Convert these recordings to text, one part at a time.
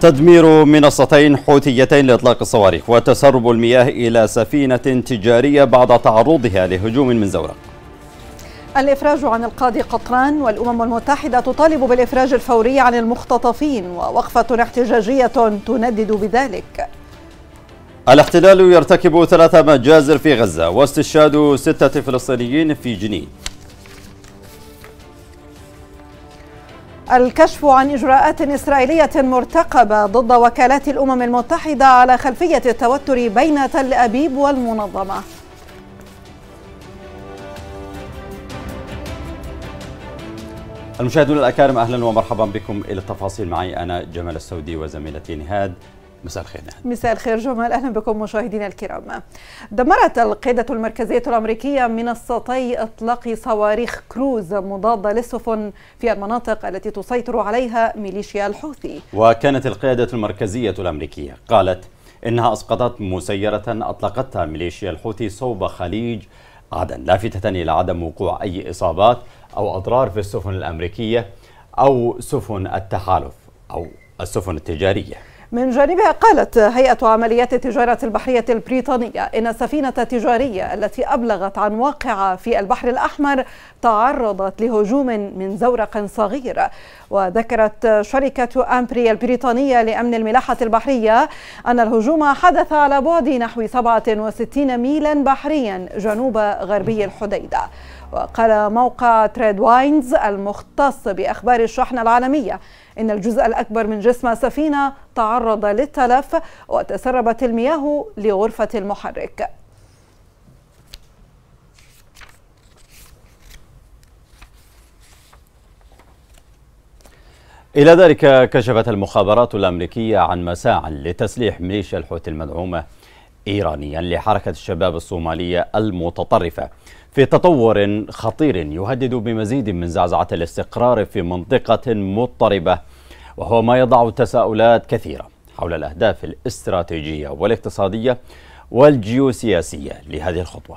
تدمير منصتين حوثيتين لإطلاق الصواريخ وتسرب المياه إلى سفينة تجارية بعد تعرضها لهجوم من زورق الإفراج عن القاضي قطران والأمم المتحدة تطالب بالإفراج الفوري عن المختطفين ووقفة احتجاجية تندد بذلك الاحتلال يرتكب ثلاثة مجازر في غزة واستشهاد ستة فلسطينيين في جنين الكشف عن إجراءات إسرائيلية مرتقبة ضد وكالات الأمم المتحدة على خلفية التوتر بين تل أبيب والمنظمة المشاهدون الأكارم أهلا ومرحبا بكم إلى التفاصيل معي أنا جمال السودي وزميلتي نهاد مساء الخير نعم. مساء الخير جمال اهلا بكم مشاهدينا الكرام دمرت القياده المركزيه الامريكيه منصتي اطلاق صواريخ كروز مضاده للسفن في المناطق التي تسيطر عليها ميليشيا الحوثي وكانت القياده المركزيه الامريكيه قالت انها اسقطت مسيره اطلقتها ميليشيا الحوثي صوب خليج عدن لافته الى عدم وقوع اي اصابات او اضرار في السفن الامريكيه او سفن التحالف او السفن التجاريه من جانبها قالت هيئة عمليات التجارة البحرية البريطانية إن السفينة التجارية التي أبلغت عن واقعة في البحر الأحمر تعرضت لهجوم من زورق صغير وذكرت شركة أمبري البريطانية لأمن الملاحة البحرية أن الهجوم حدث على بعد نحو 67 ميلا بحريا جنوب غربي الحديدة وقال موقع تريد واينز المختص بأخبار الشحن العالمية إن الجزء الأكبر من جسم السفينة تعرض للتلف وتسربت المياه لغرفة المحرك إلى ذلك كشفت المخابرات الأمريكية عن مساع لتسليح ميليشيا الحوثي المدعومة إيرانيا لحركة الشباب الصومالية المتطرفة في تطور خطير يهدد بمزيد من زعزعة الاستقرار في منطقة مضطربة وهو ما يضع تساؤلات كثيرة حول الأهداف الاستراتيجية والاقتصادية والجيوسياسية لهذه الخطوة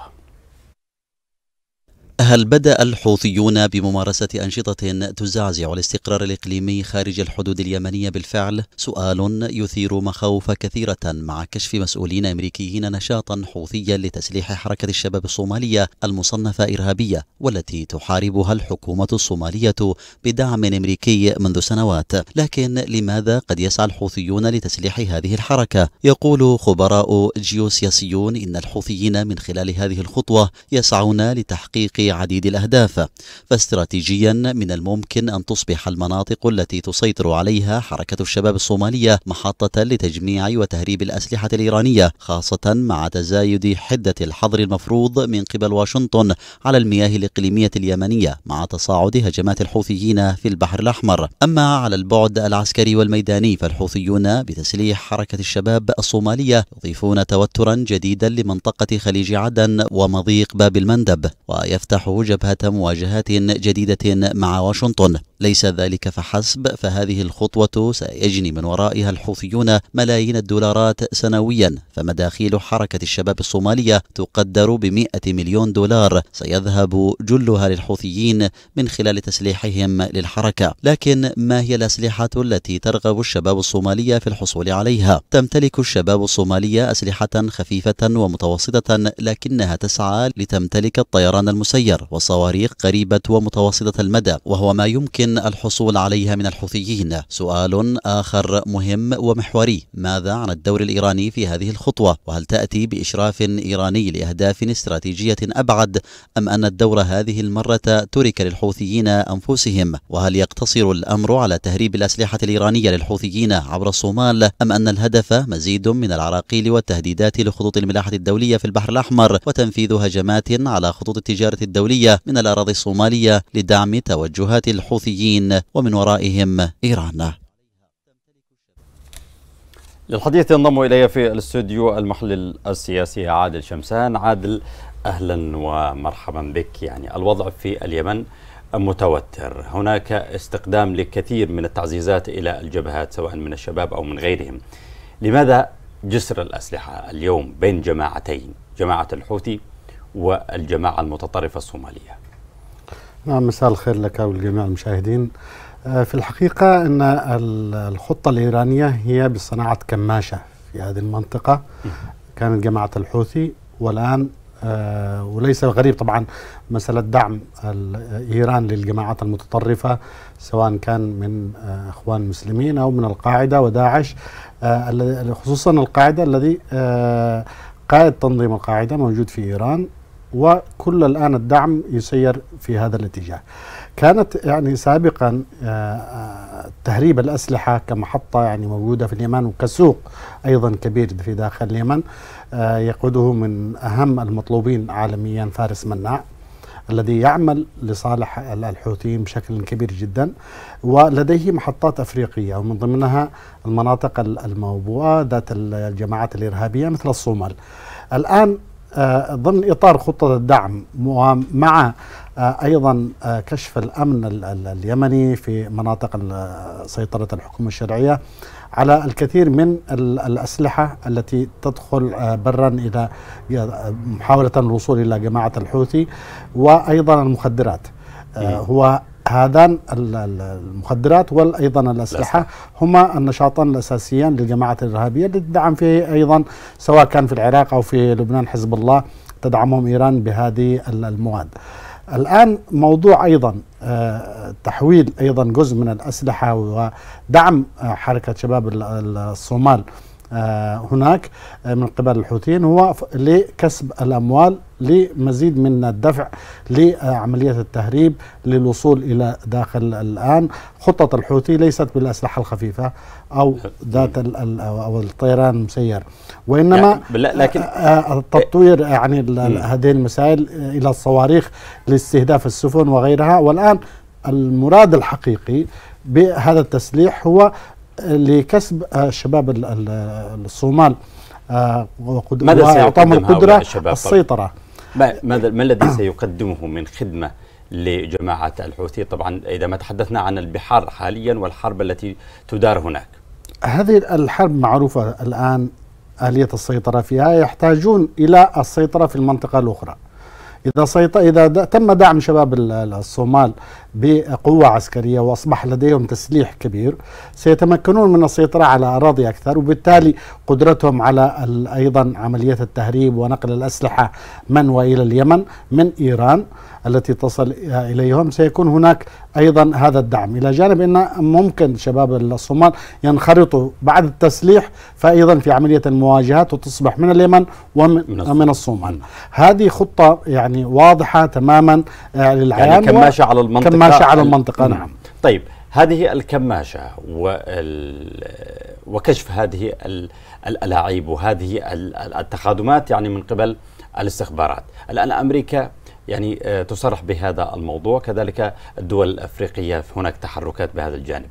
هل بدأ الحوثيون بممارسة أنشطة تزعزع الاستقرار الإقليمي خارج الحدود اليمنية بالفعل؟ سؤال يثير مخاوف كثيرة مع كشف مسؤولين أمريكيين نشاطا حوثيا لتسليح حركة الشباب الصومالية المصنفة إرهابية والتي تحاربها الحكومة الصومالية بدعم أمريكي منذ سنوات، لكن لماذا قد يسعى الحوثيون لتسليح هذه الحركة؟ يقول خبراء جيوسياسيون إن الحوثيين من خلال هذه الخطوة يسعون لتحقيق عديد الأهداف فاستراتيجيا من الممكن أن تصبح المناطق التي تسيطر عليها حركة الشباب الصومالية محطة لتجميع وتهريب الأسلحة الإيرانية خاصة مع تزايد حدة الحظر المفروض من قبل واشنطن على المياه الإقليمية اليمنية مع تصاعد هجمات الحوثيين في البحر الأحمر أما على البعد العسكري والميداني فالحوثيون بتسليح حركة الشباب الصومالية يضيفون توترا جديدا لمنطقة خليج عدن ومضيق باب المندب ويفتح تفتح جبهة مواجهات جديدة مع واشنطن ليس ذلك فحسب فهذه الخطوة سيجني من ورائها الحوثيون ملايين الدولارات سنويا فمداخيل حركة الشباب الصومالية تقدر بمئة مليون دولار سيذهب جلها للحوثيين من خلال تسليحهم للحركة لكن ما هي الأسلحة التي ترغب الشباب الصومالية في الحصول عليها؟ تمتلك الشباب الصومالية أسلحة خفيفة ومتوسطة لكنها تسعى لتمتلك الطيران المسير والصواريخ قريبة ومتوسطة المدى وهو ما يمكن الحصول عليها من الحوثيين سؤال آخر مهم ومحوري ماذا عن الدور الإيراني في هذه الخطوة وهل تأتي بإشراف إيراني لأهداف استراتيجية أبعد أم أن الدور هذه المرة ترك للحوثيين أنفسهم وهل يقتصر الأمر على تهريب الأسلحة الإيرانية للحوثيين عبر الصومال أم أن الهدف مزيد من العراقيل والتهديدات لخطوط الملاحة الدولية في البحر الأحمر وتنفيذ هجمات على خطوط التجارة الدولية من الأراضي الصومالية لدعم توجهات الحوثيين الحوثيين ومن ورائهم إيران للحديث ينضم إلي في الاستوديو المحلل السياسي عادل شمسان عادل أهلا ومرحبا بك يعني الوضع في اليمن متوتر هناك استقدام لكثير من التعزيزات إلى الجبهات سواء من الشباب أو من غيرهم لماذا جسر الأسلحة اليوم بين جماعتين جماعة الحوثي والجماعة المتطرفة الصومالية نعم مساء الخير لك ولجميع المشاهدين آه، في الحقيقة أن الخطة الإيرانية هي بصناعة كماشة في هذه المنطقة كانت جماعة الحوثي والآن آه، وليس غريب طبعا مسألة دعم إيران للجماعات المتطرفة سواء كان من آه، أخوان المسلمين أو من القاعدة وداعش خصوصا القاعدة الذي قائد تنظيم القاعدة موجود في إيران وكل الآن الدعم يسير في هذا الاتجاه كانت يعني سابقا آه، آه، تهريب الأسلحة كمحطة يعني موجودة في اليمن وكسوق أيضا كبير في داخل اليمن آه، يقوده من أهم المطلوبين عالميا فارس مناع الذي يعمل لصالح الحوثيين بشكل كبير جدا ولديه محطات افريقيه ومن ضمنها المناطق الموبوءه ذات الجماعات الارهابيه مثل الصومال. الان آه، ضمن اطار خطه الدعم ومع آه، ايضا آه، كشف الامن اليمني في مناطق سيطره الحكومه الشرعيه على الكثير من الاسلحه التي تدخل برا الى محاوله الوصول الى جماعه الحوثي وايضا المخدرات هو هذان المخدرات وايضا الاسلحه هما النشاطان الاساسيان للجماعات الارهابيه اللي تدعم فيه ايضا سواء كان في العراق او في لبنان حزب الله تدعمهم ايران بهذه المواد. الان موضوع ايضا آه، تحويل ايضا جزء من الاسلحه ودعم آه، حركه شباب الصومال هناك آه، من قبل الحوثيين هو لكسب الأموال لمزيد من الدفع لعملية التهريب للوصول إلى داخل الآن خطة الحوثي ليست بالأسلحة الخفيفة أو ذات أو الطيران المسير وإنما يعني آه، لكن آه، تطوير يعني هذه المسائل إلى الصواريخ لاستهداف السفن وغيرها والآن المراد الحقيقي بهذا التسليح هو لكسب آه، آه، الشباب الصومال ماذا وإعطاهم القدرة السيطرة ماذا ما الذي سيقدمه من خدمة لجماعة الحوثي طبعا إذا ما تحدثنا عن البحار حاليا والحرب التي تدار هناك هذه الحرب معروفة الآن آلية السيطرة فيها يحتاجون إلى السيطرة في المنطقة الأخرى إذا, سيط... إذا د... تم دعم شباب الصومال بقوة عسكرية وأصبح لديهم تسليح كبير سيتمكنون من السيطرة على أراضي أكثر وبالتالي قدرتهم على ال... أيضا عملية التهريب ونقل الأسلحة من وإلى اليمن من إيران التي تصل إليهم سيكون هناك أيضا هذا الدعم إلى جانب أن ممكن شباب الصومال ينخرطوا بعد التسليح فأيضا في عملية المواجهات وتصبح من اليمن ومن الصومال هذه خطة يعني واضحة تماما آه، للعيان يعني كماشة على المنطقة كماشة على المنطقة نعم. نعم طيب هذه الكماشة وال... وكشف هذه الألاعيب وهذه التخادمات يعني من قبل الاستخبارات الآن أمريكا يعني آه، تصرح بهذا الموضوع كذلك الدول الأفريقية هناك تحركات بهذا الجانب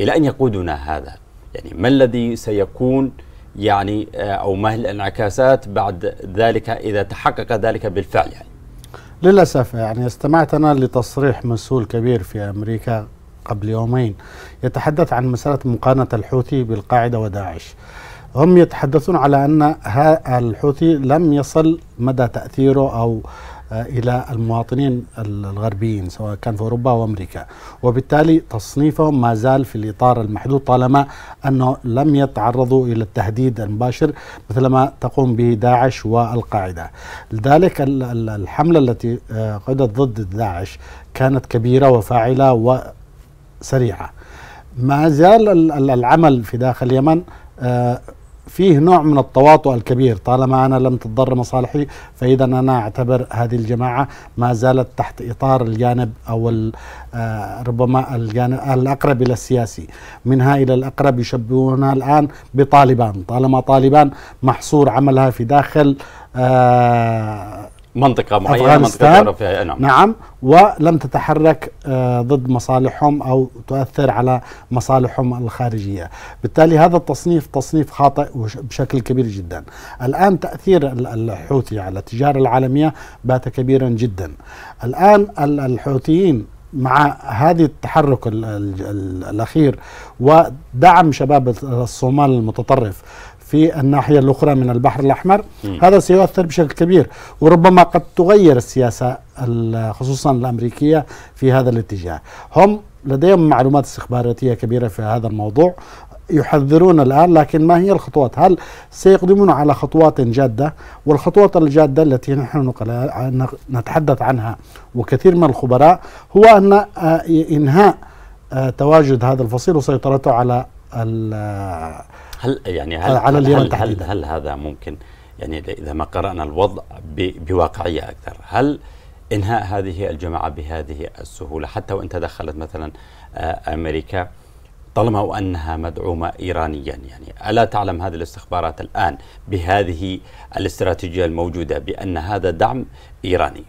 إلى أن يقودنا هذا يعني ما الذي سيكون يعني آه، أو ما هي الانعكاسات بعد ذلك إذا تحقق ذلك بالفعل يعني للأسف يعني استمعت أنا لتصريح مسؤول كبير في أمريكا قبل يومين يتحدث عن مسألة مقارنة الحوثي بالقاعدة وداعش هم يتحدثون على أن الحوثي لم يصل مدى تأثيره أو آه، الى المواطنين الغربيين سواء كان في اوروبا او امريكا وبالتالي تصنيفهم ما زال في الاطار المحدود طالما انه لم يتعرضوا الى التهديد المباشر مثلما تقوم به داعش والقاعده لذلك الحمله التي آه، قدت ضد داعش كانت كبيره وفاعله وسريعه ما زال العمل في داخل اليمن آه، فيه نوع من التواطؤ الكبير طالما أنا لم تضر مصالحي فإذا أنا أعتبر هذه الجماعة ما زالت تحت إطار الجانب أو آه، ربما الجانب الأقرب إلى السياسي منها إلى الأقرب يشبهونها الآن بطالبان طالما طالبان محصور عملها في داخل آه منطقة معينة منطقة جغرافية نعم. نعم ولم تتحرك آه، ضد مصالحهم أو تؤثر على مصالحهم الخارجية بالتالي هذا التصنيف تصنيف خاطئ بشكل كبير جدا الآن تأثير الحوثي على التجارة العالمية بات كبيرا جدا الآن الحوثيين مع هذه التحرك الأخير ودعم شباب الصومال المتطرف في الناحية الأخرى من البحر الأحمر م. هذا سيؤثر بشكل كبير وربما قد تغير السياسة خصوصا الأمريكية في هذا الاتجاه هم لديهم معلومات استخباراتية كبيرة في هذا الموضوع يحذرون الآن لكن ما هي الخطوات هل سيقدمون على خطوات جادة والخطوات الجادة التي نحن نتحدث عنها وكثير من الخبراء هو أن آه، إنهاء آه، تواجد هذا الفصيل وسيطرته على هل يعني هل آه، على اليمن هل, هل, هل هذا ممكن يعني اذا ما قرانا الوضع بواقعيه اكثر هل انهاء هذه الجماعه بهذه السهوله حتى وان تدخلت مثلا آه، امريكا طالما وانها مدعومه ايرانيا يعني الا تعلم هذه الاستخبارات الان بهذه الاستراتيجيه الموجوده بان هذا دعم ايراني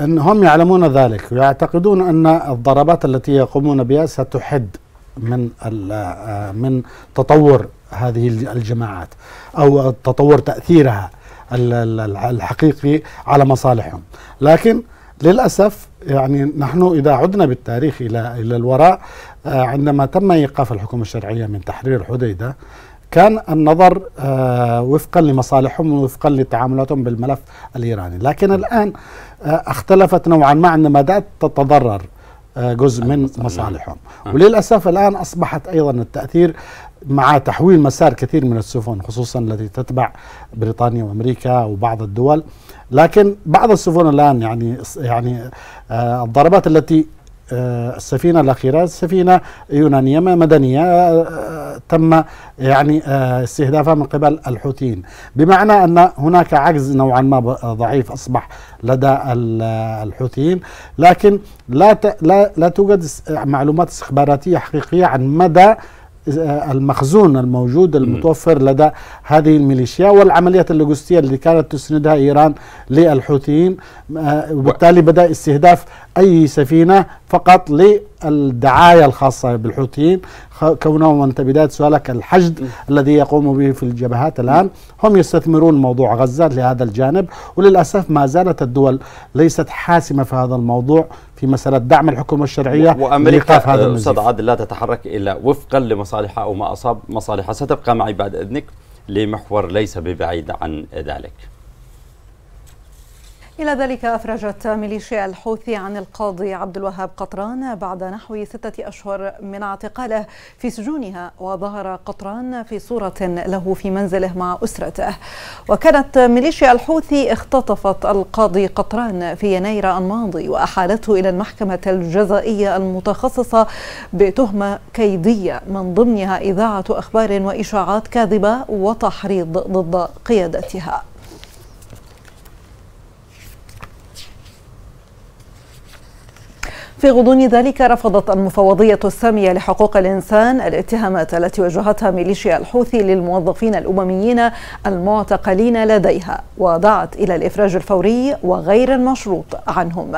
هم يعلمون ذلك ويعتقدون ان الضربات التي يقومون بها ستحد من آه، من تطور هذه الجماعات او تطور تاثيرها الحقيقي على مصالحهم لكن للاسف يعني نحن اذا عدنا بالتاريخ الى الى الوراء آه، عندما تم ايقاف الحكومه الشرعيه من تحرير حديده كان النظر آه، وفقا لمصالحهم وفقا لتعاملاتهم بالملف الايراني، لكن الان اختلفت نوعا ما عندما بدات تتضرر آه، جزء من مصالحهم آه. وللأسف الآن أصبحت أيضا التأثير مع تحويل مسار كثير من السفن خصوصا التي تتبع بريطانيا وامريكا وبعض الدول لكن بعض السفن الان يعني يعني آه، الضربات التي آه، السفينة الأخيرة سفينة يونانية مدنية آه، آه، تم يعني استهدافها من قبل الحوثيين بمعنى أن هناك عجز نوعا ما ضعيف أصبح لدى الحوثيين لكن لا لا لا توجد معلومات استخباراتية حقيقية عن مدى المخزون الموجود المتوفر لدى هذه الميليشيا والعمليات اللوجستية اللي كانت تسندها إيران للحوثيين وبالتالي بدا استهداف اي سفينه فقط للدعايه الخاصه بالحوثيين كونهم انت بدايه سؤالك الحشد الذي يقوم به في الجبهات الان هم يستثمرون موضوع غزه لهذا الجانب وللاسف ما زالت الدول ليست حاسمه في هذا الموضوع في مساله دعم الحكومه الشرعيه وامريكا هذا استاذ عادل لا تتحرك الا وفقا لمصالحها او ما اصاب مصالحها ستبقى معي بعد اذنك لمحور ليس ببعيد عن ذلك إلى ذلك أفرجت ميليشيا الحوثي عن القاضي عبد الوهاب قطران بعد نحو ستة أشهر من اعتقاله في سجونها وظهر قطران في صورة له في منزله مع أسرته وكانت ميليشيا الحوثي اختطفت القاضي قطران في يناير الماضي وأحالته إلى المحكمة الجزائية المتخصصة بتهمة كيدية من ضمنها إذاعة أخبار وإشاعات كاذبة وتحريض ضد قيادتها في غضون ذلك رفضت المفوضية السامية لحقوق الإنسان الاتهامات التي وجهتها ميليشيا الحوثي للموظفين الأمميين المعتقلين لديها ودعت إلى الإفراج الفوري وغير المشروط عنهم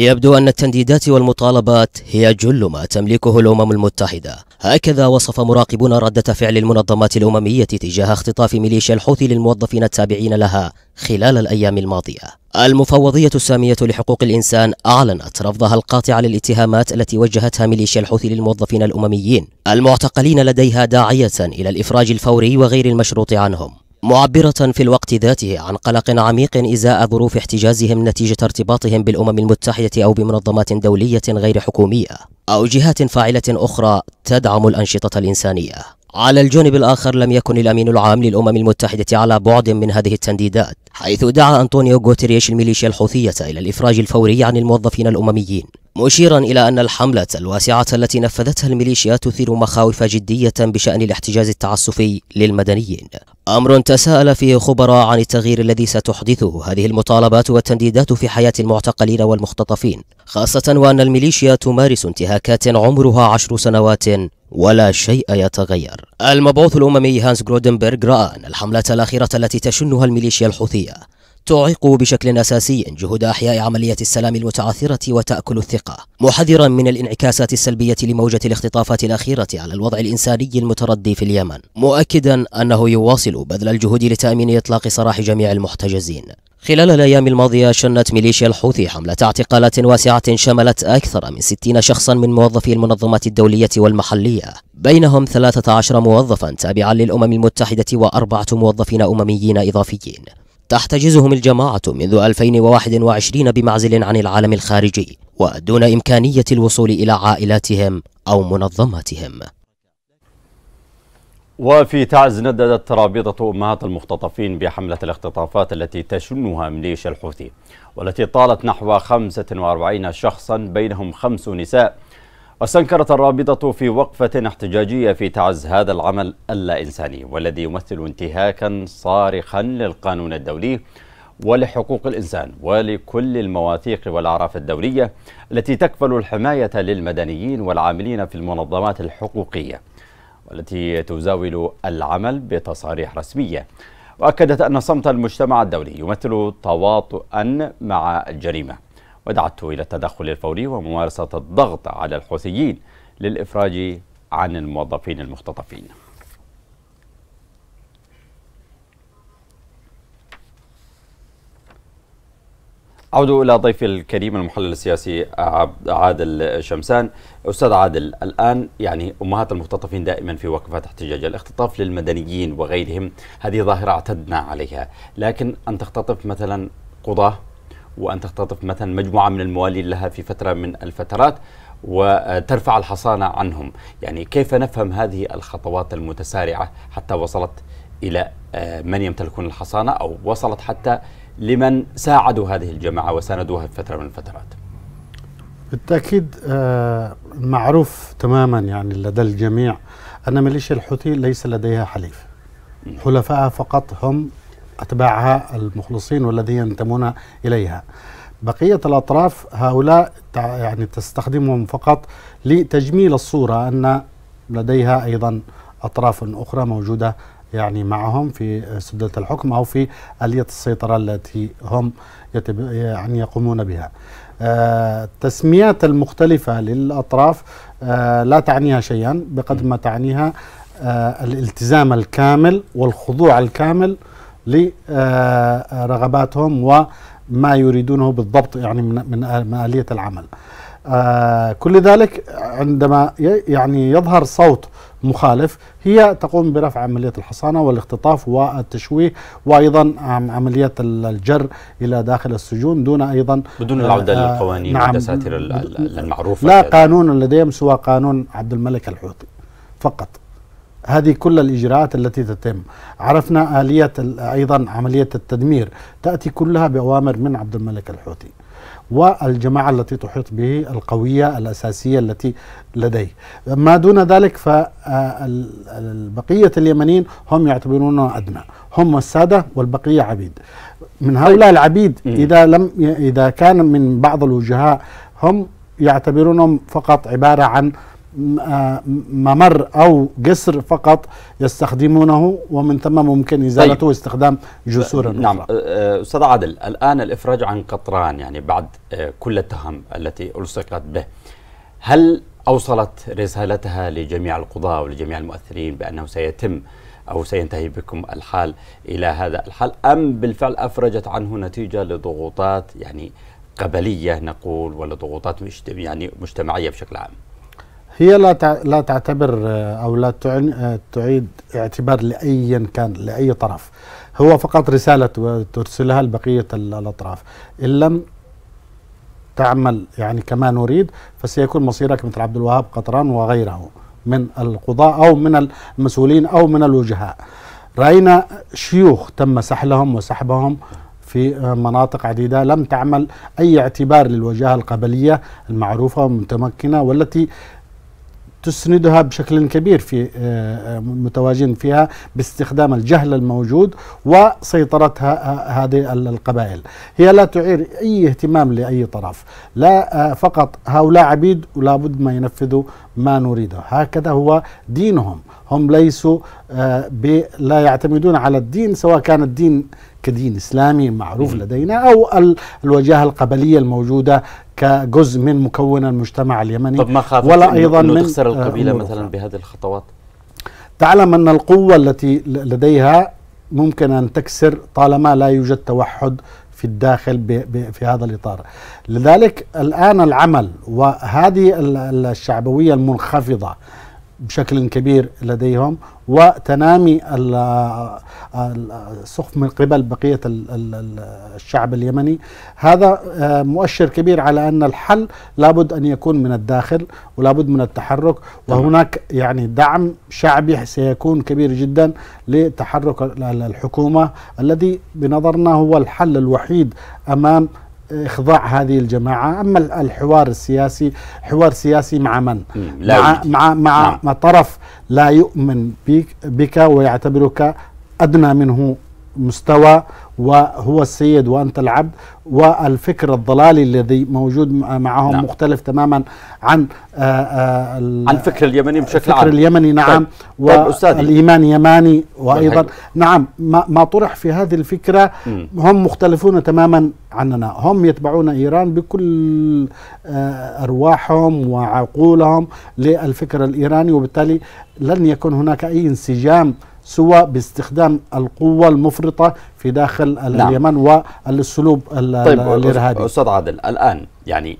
يبدو أن التنديدات والمطالبات هي جل ما تملكه الأمم المتحدة هكذا وصف مراقبون ردة فعل المنظمات الأممية تجاه اختطاف ميليشيا الحوثي للموظفين التابعين لها خلال الأيام الماضية المفوضية السامية لحقوق الإنسان أعلنت رفضها القاطع للاتهامات التي وجهتها ميليشيا الحوثي للموظفين الأمميين المعتقلين لديها داعية إلى الإفراج الفوري وغير المشروط عنهم معبرة في الوقت ذاته عن قلق عميق إزاء ظروف احتجازهم نتيجة ارتباطهم بالأمم المتحدة أو بمنظمات دولية غير حكومية أو جهات فاعلة أخرى تدعم الأنشطة الإنسانية على الجانب الآخر لم يكن الأمين العام للأمم المتحدة على بعد من هذه التنديدات حيث دعا أنطونيو غوتريش الميليشيا الحوثية إلى الإفراج الفوري عن الموظفين الأمميين مشيرا إلى أن الحملة الواسعة التي نفذتها الميليشيا تثير مخاوف جدية بشأن الاحتجاز التعسفي للمدنيين أمر تساءل فيه خبراء عن التغيير الذي ستحدثه هذه المطالبات والتنديدات في حياة المعتقلين والمختطفين خاصة وأن الميليشيا تمارس انتهاكات عمرها عشر سنوات ولا شيء يتغير المبعوث الأممي هانس جرودنبرغ رأى أن الحملات الأخيرة التي تشنها الميليشيا الحوثية تعيق بشكل أساسي جهود أحياء عملية السلام المتعثرة وتأكل الثقة محذرا من الانعكاسات السلبية لموجة الاختطافات الأخيرة على الوضع الإنساني المتردي في اليمن مؤكدا أنه يواصل بذل الجهود لتأمين إطلاق سراح جميع المحتجزين خلال الأيام الماضية شنت ميليشيا الحوثي حملة اعتقالات واسعة شملت أكثر من 60 شخصا من موظفي المنظمات الدولية والمحلية بينهم 13 موظفا تابعا للأمم المتحدة وأربعة موظفين أمميين إضافيين تحتجزهم الجماعة منذ 2021 بمعزل عن العالم الخارجي ودون إمكانية الوصول إلى عائلاتهم أو منظماتهم وفي تعز نددت رابطة أمهات المختطفين بحملة الاختطافات التي تشنها مليشيا الحوثي والتي طالت نحو 45 شخصا بينهم خمس نساء واستنكرت الرابطة في وقفة احتجاجية في تعز هذا العمل اللا إنساني والذي يمثل انتهاكا صارخا للقانون الدولي ولحقوق الإنسان ولكل المواثيق والأعراف الدولية التي تكفل الحماية للمدنيين والعاملين في المنظمات الحقوقية والتي تزاول العمل بتصاريح رسمية وأكدت أن صمت المجتمع الدولي يمثل تواطؤا مع الجريمة ودعته إلى التدخل الفوري وممارسة الضغط على الحوثيين للإفراج عن الموظفين المختطفين أعود إلى ضيفي الكريم المحلل السياسي عادل شمسان أستاذ عادل الآن يعني أمهات المختطفين دائما في وقفات احتجاج الاختطاف للمدنيين وغيرهم هذه ظاهرة اعتدنا عليها لكن أن تختطف مثلا قضاة وأن تختطف مثلا مجموعة من الموالين لها في فترة من الفترات وترفع الحصانة عنهم يعني كيف نفهم هذه الخطوات المتسارعة حتى وصلت إلى آه، من يمتلكون الحصانة أو وصلت حتى لمن ساعدوا هذه الجماعة وساندوها في فترة من الفترات بالتأكيد آه، معروف تماما يعني لدى الجميع أن ميليشيا الحوثي ليس لديها حليف حلفائها فقط هم أتباعها المخلصين والذين ينتمون إليها بقية الأطراف هؤلاء يعني تستخدمهم فقط لتجميل الصورة أن لديها أيضا أطراف أخرى موجودة يعني معهم في سدة الحكم أو في آلية السيطرة التي هم يعني يقومون بها آه، التسميات المختلفة للأطراف آه، لا تعنيها شيئا بقدر ما تعنيها آه، الالتزام الكامل والخضوع الكامل لرغباتهم وما يريدونه بالضبط يعني من آلية العمل آه، كل ذلك عندما يعني يظهر صوت مخالف هي تقوم برفع عملية الحصانة والاختطاف والتشويه وأيضا عملية الجر إلى داخل السجون دون أيضا بدون آه، العودة آه للقوانين نعم والدساتير المعروفة لا قانون لديهم سوى قانون عبد الملك الحوثي فقط هذه كل الإجراءات التي تتم عرفنا آلية أيضا عملية التدمير تأتي كلها بأوامر من عبد الملك الحوثي والجماعة التي تحيط به القوية الأساسية التي لديه ما دون ذلك فبقية آه، اليمنيين هم يعتبرونه أدنى هم السادة والبقية عبيد من طيب. هؤلاء العبيد إذا, لم إذا كان من بعض الوجهاء هم يعتبرونهم فقط عبارة عن ممر أو جسر فقط يستخدمونه ومن ثم ممكن إزالته طيب. واستخدام جسور نعم أستاذ عادل الآن الإفراج عن قطران يعني بعد كل التهم التي ألصقت به هل أوصلت رسالتها لجميع القضاة ولجميع المؤثرين بأنه سيتم أو سينتهي بكم الحال إلى هذا الحال أم بالفعل أفرجت عنه نتيجة لضغوطات يعني قبلية نقول ولا ضغوطات يعني مجتمعية بشكل عام هي لا لا تعتبر آه، او لا آه، تعيد اعتبار لايا كان لاي طرف هو فقط رساله ترسلها لبقيه الاطراف ان لم تعمل يعني كما نريد فسيكون مصيرك مثل عبد الوهاب قطران وغيره من القضاء او من المسؤولين او من الوجهاء راينا شيوخ تم سحلهم وسحبهم في آه، مناطق عديدة لم تعمل أي اعتبار للوجهة القبلية المعروفة والمتمكنة والتي تسندها بشكل كبير في آه، آه، متواجدين فيها باستخدام الجهل الموجود وسيطرتها آه، هذه القبائل هي لا تعير أي اهتمام لأي طرف لا فقط هؤلاء عبيد ولا بد ما ينفذوا ما نريده هكذا هو دينهم هم ليسوا لا يعتمدون على الدين سواء كان الدين كدين إسلامي معروف لدينا أو الوجاهة القبلية الموجودة كجزء من مكون المجتمع اليمني طب ما خافت ولا أيضا من تخسر آه، القبيلة مثلا بهذه الخطوات تعلم أن القوة التي لديها ممكن أن تكسر طالما لا يوجد توحد في الداخل في هذا الإطار لذلك الآن العمل وهذه الشعبوية المنخفضة بشكل كبير لديهم وتنامي السخف من قبل بقية الشعب اليمني هذا آه، مؤشر كبير على أن الحل لابد أن يكون من الداخل ولابد من التحرك وهناك يعني دعم شعبي سيكون كبير جدا لتحرك الحكومة الذي بنظرنا هو الحل الوحيد أمام إخضاع هذه الجماعة أما الحوار السياسي حوار سياسي مع من لا مع, مع, مع, مع نعم. طرف لا يؤمن بك, بك ويعتبرك أدنى منه مستوى وهو السيد وأنت العبد والفكر الضلالي الذي موجود معهم نعم. مختلف تماما عن آه، آه، عن الفكر اليمني بشكل عام الفكر اليمني نعم طيب. طيب، والإيمان يماني وأيضا نعم ما, ما طرح في هذه الفكرة م. هم مختلفون تماما عننا هم يتبعون إيران بكل آه، أرواحهم وعقولهم للفكر الإيراني وبالتالي لن يكون هناك أي انسجام سوى باستخدام القوة المفرطة في داخل نعم. اليمن والسلوب طيب الإرهابي أستاذ عادل الآن يعني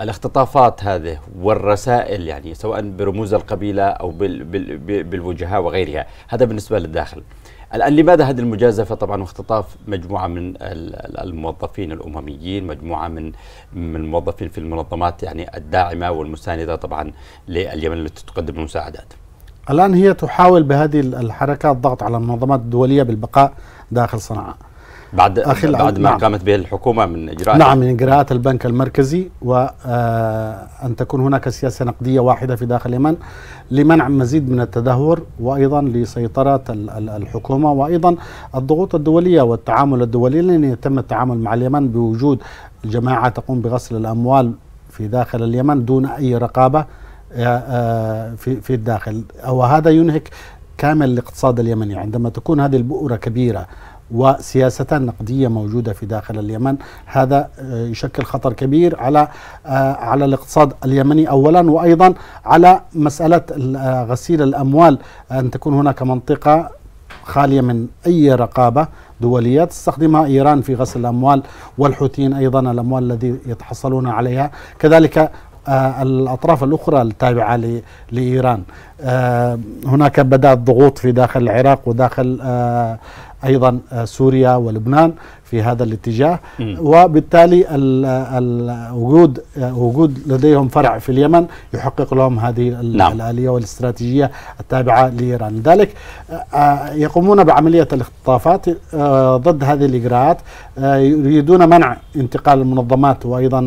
الاختطافات هذه والرسائل يعني سواء برموز القبيلة أو بالوجهاء وغيرها هذا بالنسبة للداخل الآن لماذا هذه المجازفة طبعا واختطاف مجموعة من الموظفين الأمميين مجموعة من من الموظفين في المنظمات يعني الداعمة والمساندة طبعا لليمن التي تقدم المساعدات الآن هي تحاول بهذه الحركات الضغط على المنظمات الدولية بالبقاء داخل صنعاء بعد بعد ما نعم. قامت به الحكومة من إجراءات نعم من إجراءات البنك المركزي وأن آه، تكون هناك سياسة نقدية واحدة في داخل اليمن لمنع مزيد من التدهور وأيضا لسيطرة الحكومة وأيضا الضغوط الدولية والتعامل الدولي لأن يتم التعامل مع اليمن بوجود جماعة تقوم بغسل الأموال في داخل اليمن دون أي رقابة آه، آه، في في الداخل وهذا ينهك كامل الاقتصاد اليمني عندما تكون هذه البؤره كبيره وسياستان نقدية موجودة في داخل اليمن هذا آه، يشكل خطر كبير على على الاقتصاد اليمني أولا وأيضا على مسألة غسيل الأموال أن تكون هناك منطقة خالية من أي رقابة دولية تستخدمها إيران في غسل الأموال والحوثيين أيضا الأموال الذي يتحصلون عليها كذلك آه، الأطراف الأخرى التابعة لإيران آه، هناك بدأت ضغوط في داخل العراق وداخل آه، أيضا آه، سوريا ولبنان في هذا الاتجاه وبالتالي الوجود وجود آه، وجود لديهم فرع نعم. في اليمن يحقق لهم هذه نعم. الآلية والاستراتيجية التابعة لإيران لذلك آه، يقومون بعملية الاختطافات ضد هذه الإجراءات يريدون منع انتقال المنظمات وأيضا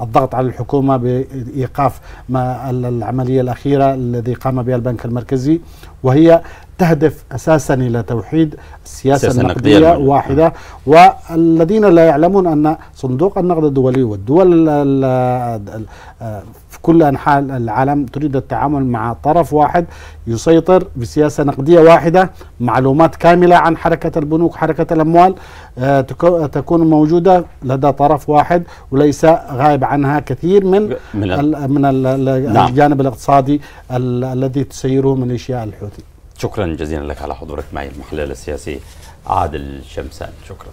الضغط على الحكومة بإيقاف ما العملية الأخيرة الذي قام بها البنك المركزي وهي تهدف اساسا الى توحيد السياسه النقديه, النقدية واحده نعم. والذين لا يعلمون ان صندوق النقد الدولي والدول آه، في كل أنحاء العالم تريد التعامل مع طرف واحد يسيطر بسياسة نقدية واحدة معلومات كاملة عن حركة البنوك حركة الأموال آه، تكون موجودة لدى طرف واحد وليس غائب عنها كثير من من, من نعم. الجانب الاقتصادي الذي تسيره ميليشيا الحوثي شكرا جزيلا لك على حضورك معي المحلل السياسي عادل شمسان شكرا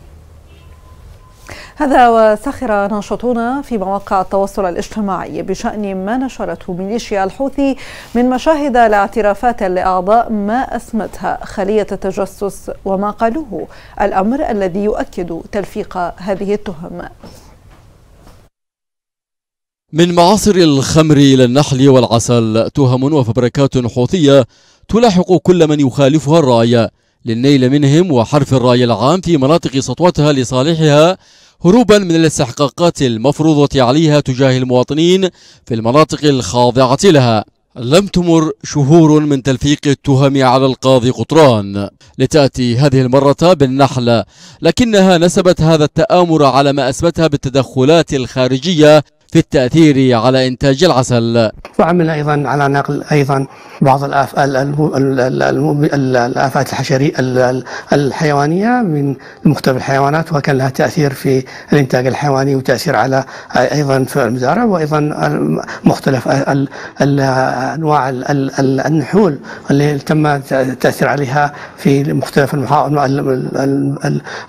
هذا وسخر ناشطون في مواقع التواصل الاجتماعي بشأن ما نشرته ميليشيا الحوثي من مشاهد لاعترافات لأعضاء ما أسمتها خلية التجسس وما قالوه الأمر الذي يؤكد تلفيق هذه التهم من معاصر الخمر إلى النحل والعسل تهم وفبركات حوثية تلاحق كل من يخالفها الرأي للنيل منهم وحرف الرأي العام في مناطق سطوتها لصالحها هروبا من الاستحقاقات المفروضة عليها تجاه المواطنين في المناطق الخاضعة لها لم تمر شهور من تلفيق التهم على القاضي قطران لتأتي هذه المرة بالنحلة لكنها نسبت هذا التآمر على ما أثبتها بالتدخلات الخارجية في التأثير على إنتاج العسل وعمل أيضا على نقل أيضا بعض الآفات الحشرية الحيوانية من مختلف الحيوانات وكان لها تأثير في الإنتاج الحيواني وتأثير على أيضا في المزارع وأيضا مختلف أنواع النحول اللي تم التأثير عليها في مختلف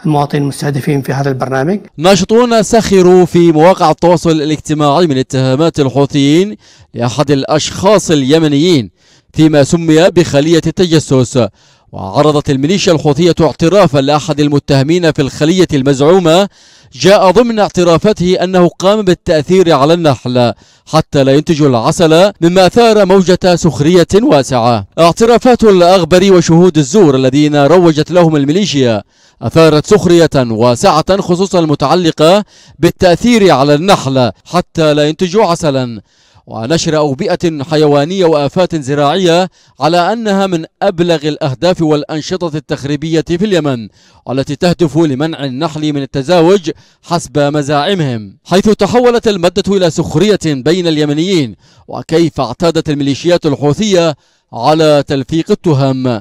المواطنين المستهدفين في هذا البرنامج ناشطون سخروا في مواقع التواصل الاجتماعي الاجتماعي من اتهامات الحوثيين لأحد الأشخاص اليمنيين فيما سمي بخلية التجسس وعرضت الميليشيا الحوثية اعترافا لأحد المتهمين في الخلية المزعومة جاء ضمن اعترافته أنه قام بالتأثير على النحل حتى لا ينتج العسل مما أثار موجة سخرية واسعة اعترافات الأغبر وشهود الزور الذين روجت لهم الميليشيا أثارت سخرية واسعة خصوصا المتعلقة بالتأثير على النحل حتى لا ينتجوا عسلا ونشر أوبئة حيوانية وآفات زراعية على أنها من أبلغ الأهداف والأنشطة التخريبية في اليمن والتي تهدف لمنع النحل من التزاوج حسب مزاعمهم حيث تحولت المادة إلى سخرية بين اليمنيين وكيف اعتادت الميليشيات الحوثية على تلفيق التهم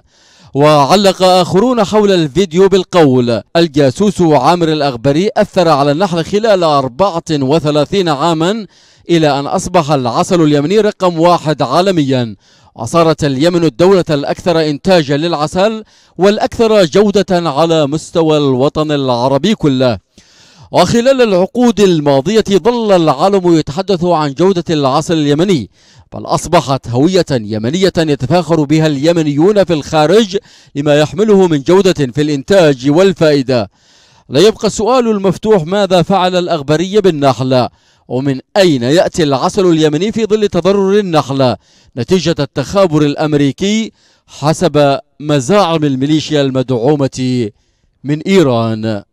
وعلق آخرون حول الفيديو بالقول الجاسوس عامر الأغبري أثر على النحل خلال 34 عاما إلى أن أصبح العسل اليمني رقم واحد عالميا وصارت اليمن الدولة الأكثر إنتاجا للعسل والأكثر جودة على مستوى الوطن العربي كله وخلال العقود الماضية ظل العالم يتحدث عن جودة العسل اليمني بل أصبحت هوية يمنية يتفاخر بها اليمنيون في الخارج لما يحمله من جودة في الإنتاج والفائدة لا يبقى السؤال المفتوح ماذا فعل الأغبرية بالنحلة ومن أين يأتي العسل اليمني في ظل تضرر النحلة نتيجة التخابر الأمريكي حسب مزاعم الميليشيا المدعومة من إيران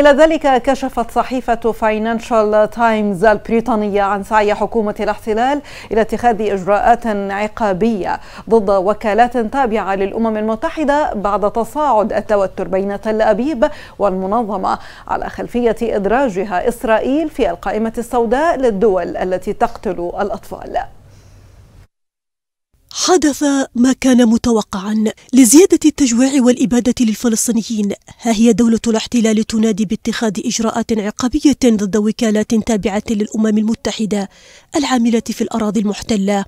إلى ذلك كشفت صحيفة فاينانشال تايمز البريطانية عن سعي حكومة الاحتلال إلى اتخاذ إجراءات عقابية ضد وكالات تابعة للأمم المتحدة بعد تصاعد التوتر بين تل أبيب والمنظمة على خلفية إدراجها إسرائيل في القائمة السوداء للدول التي تقتل الأطفال حدث ما كان متوقعا لزيادة التجويع والإبادة للفلسطينيين ها هي دولة الاحتلال تنادي باتخاذ إجراءات عقابية ضد وكالات تابعة للأمم المتحدة العاملة في الأراضي المحتلة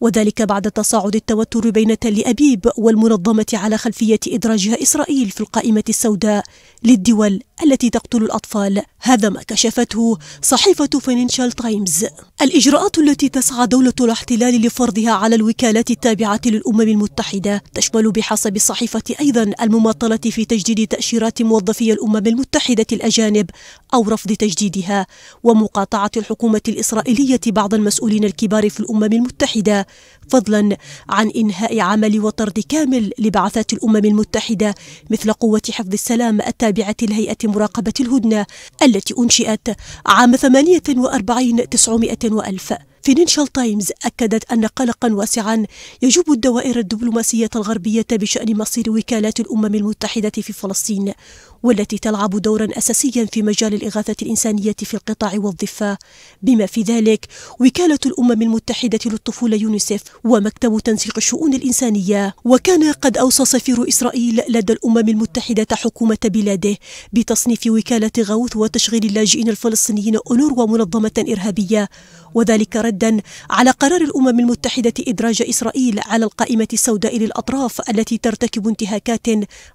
وذلك بعد تصاعد التوتر بين تل أبيب والمنظمة على خلفية إدراجها إسرائيل في القائمة السوداء للدول التي تقتل الأطفال هذا ما كشفته صحيفة فاينانشال تايمز الإجراءات التي تسعى دولة الاحتلال لفرضها على الوكالات التابعة للأمم المتحدة تشمل بحسب الصحيفة أيضا المماطلة في تجديد تأشيرات موظفي الأمم المتحدة الأجانب أو رفض تجديدها ومقاطعة الحكومة الإسرائيلية بعض المسؤولين الكبار في الأمم المتحدة فضلا عن إنهاء عمل وطرد كامل لبعثات الأمم المتحدة مثل قوة حفظ السلام التابعة لهيئة مراقبة الهدنة التي أنشئت عام 48 900 وألف فينانشال تايمز أكدت أن قلقا واسعا يجوب الدوائر الدبلوماسية الغربية بشأن مصير وكالات الأمم المتحدة في فلسطين والتي تلعب دورا أساسيا في مجال الإغاثة الإنسانية في القطاع والضفة بما في ذلك وكالة الأمم المتحدة للطفولة يونيسف ومكتب تنسيق الشؤون الإنسانية وكان قد أوصى سفير إسرائيل لدى الأمم المتحدة حكومة بلاده بتصنيف وكالة غوث وتشغيل اللاجئين الفلسطينيين أونور ومنظمة إرهابية وذلك ردا على قرار الأمم المتحدة إدراج إسرائيل على القائمة السوداء للأطراف التي ترتكب انتهاكات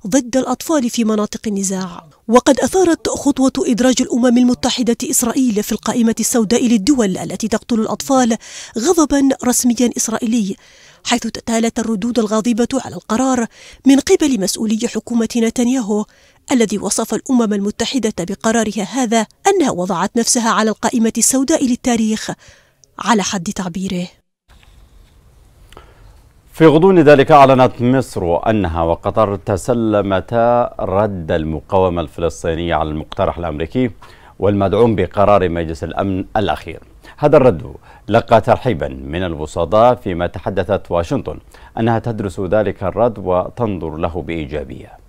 ضد الأطفال في مناطق النزاع النزاع وقد أثارت خطوة إدراج الأمم المتحدة إسرائيل في القائمة السوداء للدول التي تقتل الأطفال غضبا رسميا إسرائيلي حيث تتالت الردود الغاضبة على القرار من قبل مسؤولي حكومة نتنياهو الذي وصف الأمم المتحدة بقرارها هذا أنها وضعت نفسها على القائمة السوداء للتاريخ على حد تعبيره في غضون ذلك أعلنت مصر أنها وقطر تسلمتا رد المقاومة الفلسطينية على المقترح الأمريكي والمدعوم بقرار مجلس الأمن الأخير هذا الرد لقى ترحيبا من الوسطاء فيما تحدثت واشنطن أنها تدرس ذلك الرد وتنظر له بإيجابية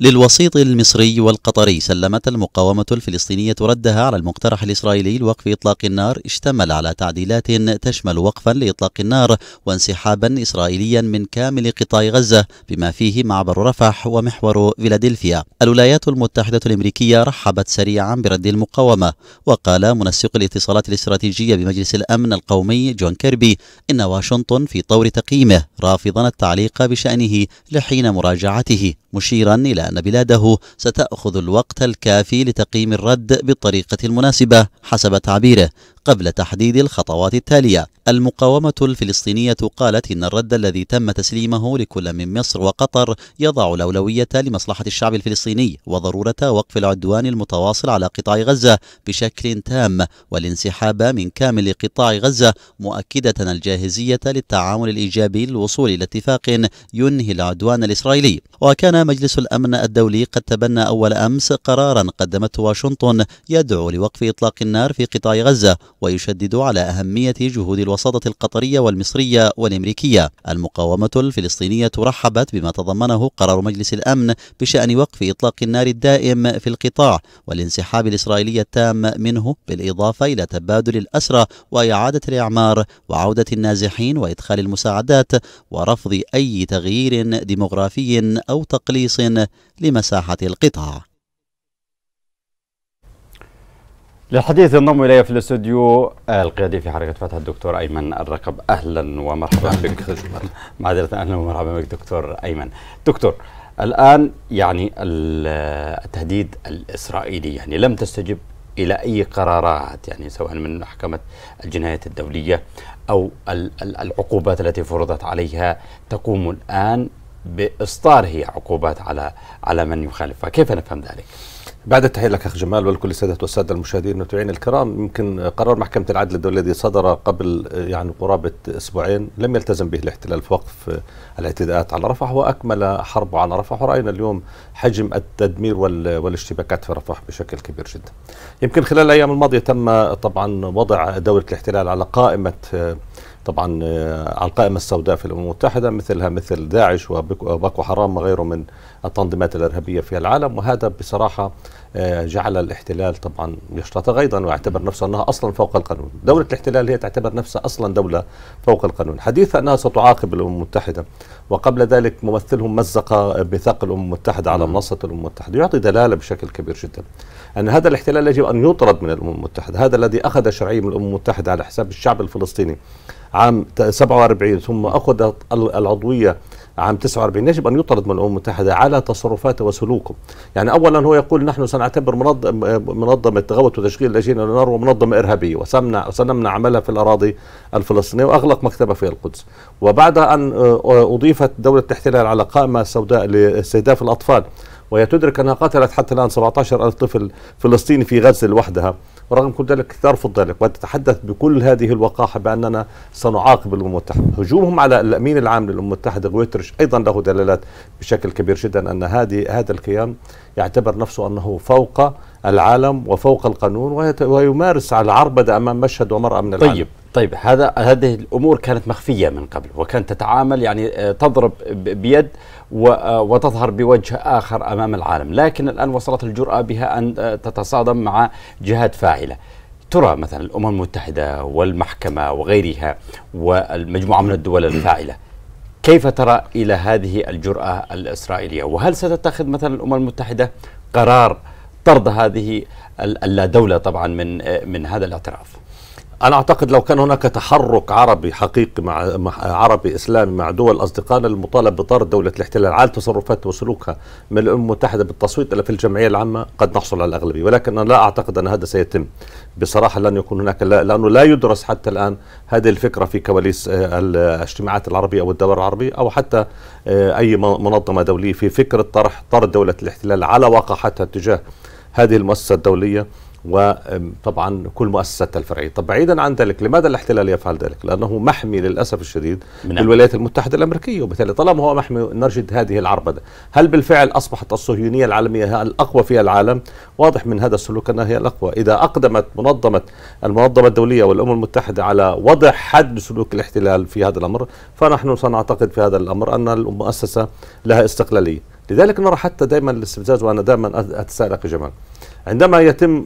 للوسيط المصري والقطري سلمت المقاومة الفلسطينية ردها على المقترح الإسرائيلي لوقف إطلاق النار اشتمل على تعديلات تشمل وقفا لإطلاق النار وانسحابا إسرائيليا من كامل قطاع غزة بما فيه معبر رفح ومحور فيلادلفيا الولايات المتحدة الأمريكية رحبت سريعا برد المقاومة وقال منسق الاتصالات الاستراتيجية بمجلس الأمن القومي جون كيربي إن واشنطن في طور تقييمه رافضا التعليق بشأنه لحين مراجعته مشيرا إلى أن بلاده ستأخذ الوقت الكافي لتقييم الرد بالطريقة المناسبة حسب تعبيره قبل تحديد الخطوات التالية المقاومة الفلسطينية قالت إن الرد الذي تم تسليمه لكل من مصر وقطر يضع الأولوية لمصلحة الشعب الفلسطيني وضرورة وقف العدوان المتواصل على قطاع غزة بشكل تام والانسحاب من كامل قطاع غزة مؤكدة الجاهزية للتعامل الإيجابي للوصول إلى اتفاق ينهي العدوان الإسرائيلي وكان مجلس الأمن الدولي قد تبنى أول أمس قرارا قدمته واشنطن يدعو لوقف إطلاق النار في قطاع غزة ويشدد على أهمية جهود الوساطة القطرية والمصرية والأمريكية المقاومة الفلسطينية رحبت بما تضمنه قرار مجلس الأمن بشأن وقف إطلاق النار الدائم في القطاع والانسحاب الإسرائيلي التام منه بالإضافة إلى تبادل الأسرى وإعادة الإعمار وعودة النازحين وإدخال المساعدات ورفض أي تغيير ديمغرافي أو تقليص لمساحة القطاع للحديث ينضم الي في الاستوديو القيادي في حركه فتح الدكتور ايمن الرقب اهلا ومرحبا بك معذره اهلا ومرحبا بك دكتور ايمن دكتور الان يعني التهديد الاسرائيلي يعني لم تستجب الى اي قرارات يعني سواء من محكمه الجنايات الدوليه او العقوبات التي فرضت عليها تقوم الان باصدار هي عقوبات على على من يخالفها كيف نفهم ذلك؟ بعد التحيه لك اخ جمال ولكل الساده والساده المشاهدين المتابعين الكرام يمكن قرار محكمه العدل الدولي الذي صدر قبل يعني قرابه اسبوعين لم يلتزم به الاحتلال في وقف الاعتداءات على رفح واكمل حربه على رفح وراينا اليوم حجم التدمير والاشتباكات في رفح بشكل كبير جدا. يمكن خلال الايام الماضيه تم طبعا وضع دوله الاحتلال على قائمه طبعا آه، على القائمة السوداء في الأمم المتحدة مثلها مثل داعش وباكو حرام وغيره من التنظيمات الإرهابية في العالم وهذا بصراحة آه، جعل الاحتلال طبعا يشترطها ايضا ويعتبر نفسه انها اصلا فوق القانون، دوله الاحتلال هي تعتبر نفسها اصلا دوله فوق القانون، حديث انها ستعاقب الامم المتحده وقبل ذلك ممثلهم مزق ميثاق الامم المتحده على منصه الامم المتحده يعطي دلاله بشكل كبير جدا ان هذا الاحتلال يجب ان يطرد من الامم المتحده، هذا الذي اخذ شرعيه من الامم المتحده على حساب الشعب الفلسطيني عام 47 ثم اخذت العضويه عام 49 يجب أن يطرد من الأمم المتحدة على تصرفاته وسلوكه يعني أولا هو يقول نحن سنعتبر منظم منظمة تغوت وتشغيل اللاجئين النار ومنظمة إرهابية وسمنع وسنمنع عملها في الأراضي الفلسطينية وأغلق مكتبة في القدس وبعد أن آه، أضيفت دولة الاحتلال على قائمة سوداء لاستهداف الأطفال وهي تدرك أنها قتلت حتى الآن 17 ألف طفل فلسطيني في غزة لوحدها ورغم كل ذلك ترفض ذلك وتتحدث بكل هذه الوقاحة بأننا سنعاقب الأمم المتحدة هجومهم على الأمين العام للأمم المتحدة غويترش أيضا له دلالات بشكل كبير جدا أن هذه هذا الكيان يعتبر نفسه أنه فوق العالم وفوق القانون ويمارس على العربدة أمام مشهد ومرأة من العالم طيب طيب هذا هذه الامور كانت مخفيه من قبل وكانت تتعامل يعني آه، تضرب بيد آه، وتظهر بوجه اخر امام العالم، لكن الان وصلت الجراه بها ان آه، تتصادم مع جهات فاعله. ترى مثلا الامم المتحده والمحكمه وغيرها والمجموعه من الدول الفاعله كيف ترى الى هذه الجراه الاسرائيليه؟ وهل ستتخذ مثلا الامم المتحده قرار طرد هذه اللا دولة طبعا من من هذا الاعتراف أنا أعتقد لو كان هناك تحرك عربي حقيقي مع عربي إسلامي مع دول أصدقائنا المطالب بطرد دولة الاحتلال على تصرفاتها وسلوكها من الأمم المتحدة بالتصويت إلا في الجمعية العامة قد نحصل على الأغلبية ولكن أنا لا أعتقد أن هذا سيتم بصراحة لن يكون هناك لا لأنه لا يدرس حتى الآن هذه الفكرة في كواليس آه، الاجتماعات العربية أو الدور العربية أو حتى آه، أي منظمة دولية في فكرة طرح طرد دولة الاحتلال على وقاحتها تجاه هذه المؤسسة الدولية وطبعا كل مؤسساتها الفرعية طب بعيدا عن ذلك لماذا الاحتلال يفعل ذلك لأنه محمي للأسف الشديد من الولايات المتحدة الأمريكية وبالتالي طالما هو محمي نجد هذه العربدة هل بالفعل أصبحت الصهيونية العالمية هي الأقوى في العالم واضح من هذا السلوك أنها هي الأقوى إذا أقدمت منظمة المنظمة الدولية والأمم المتحدة على وضع حد لسلوك الاحتلال في هذا الأمر فنحن سنعتقد في هذا الأمر أن المؤسسة لها استقلالية لذلك نرى حتى دائما الاستفزاز وانا دائما اتساءل اخي جمال عندما يتم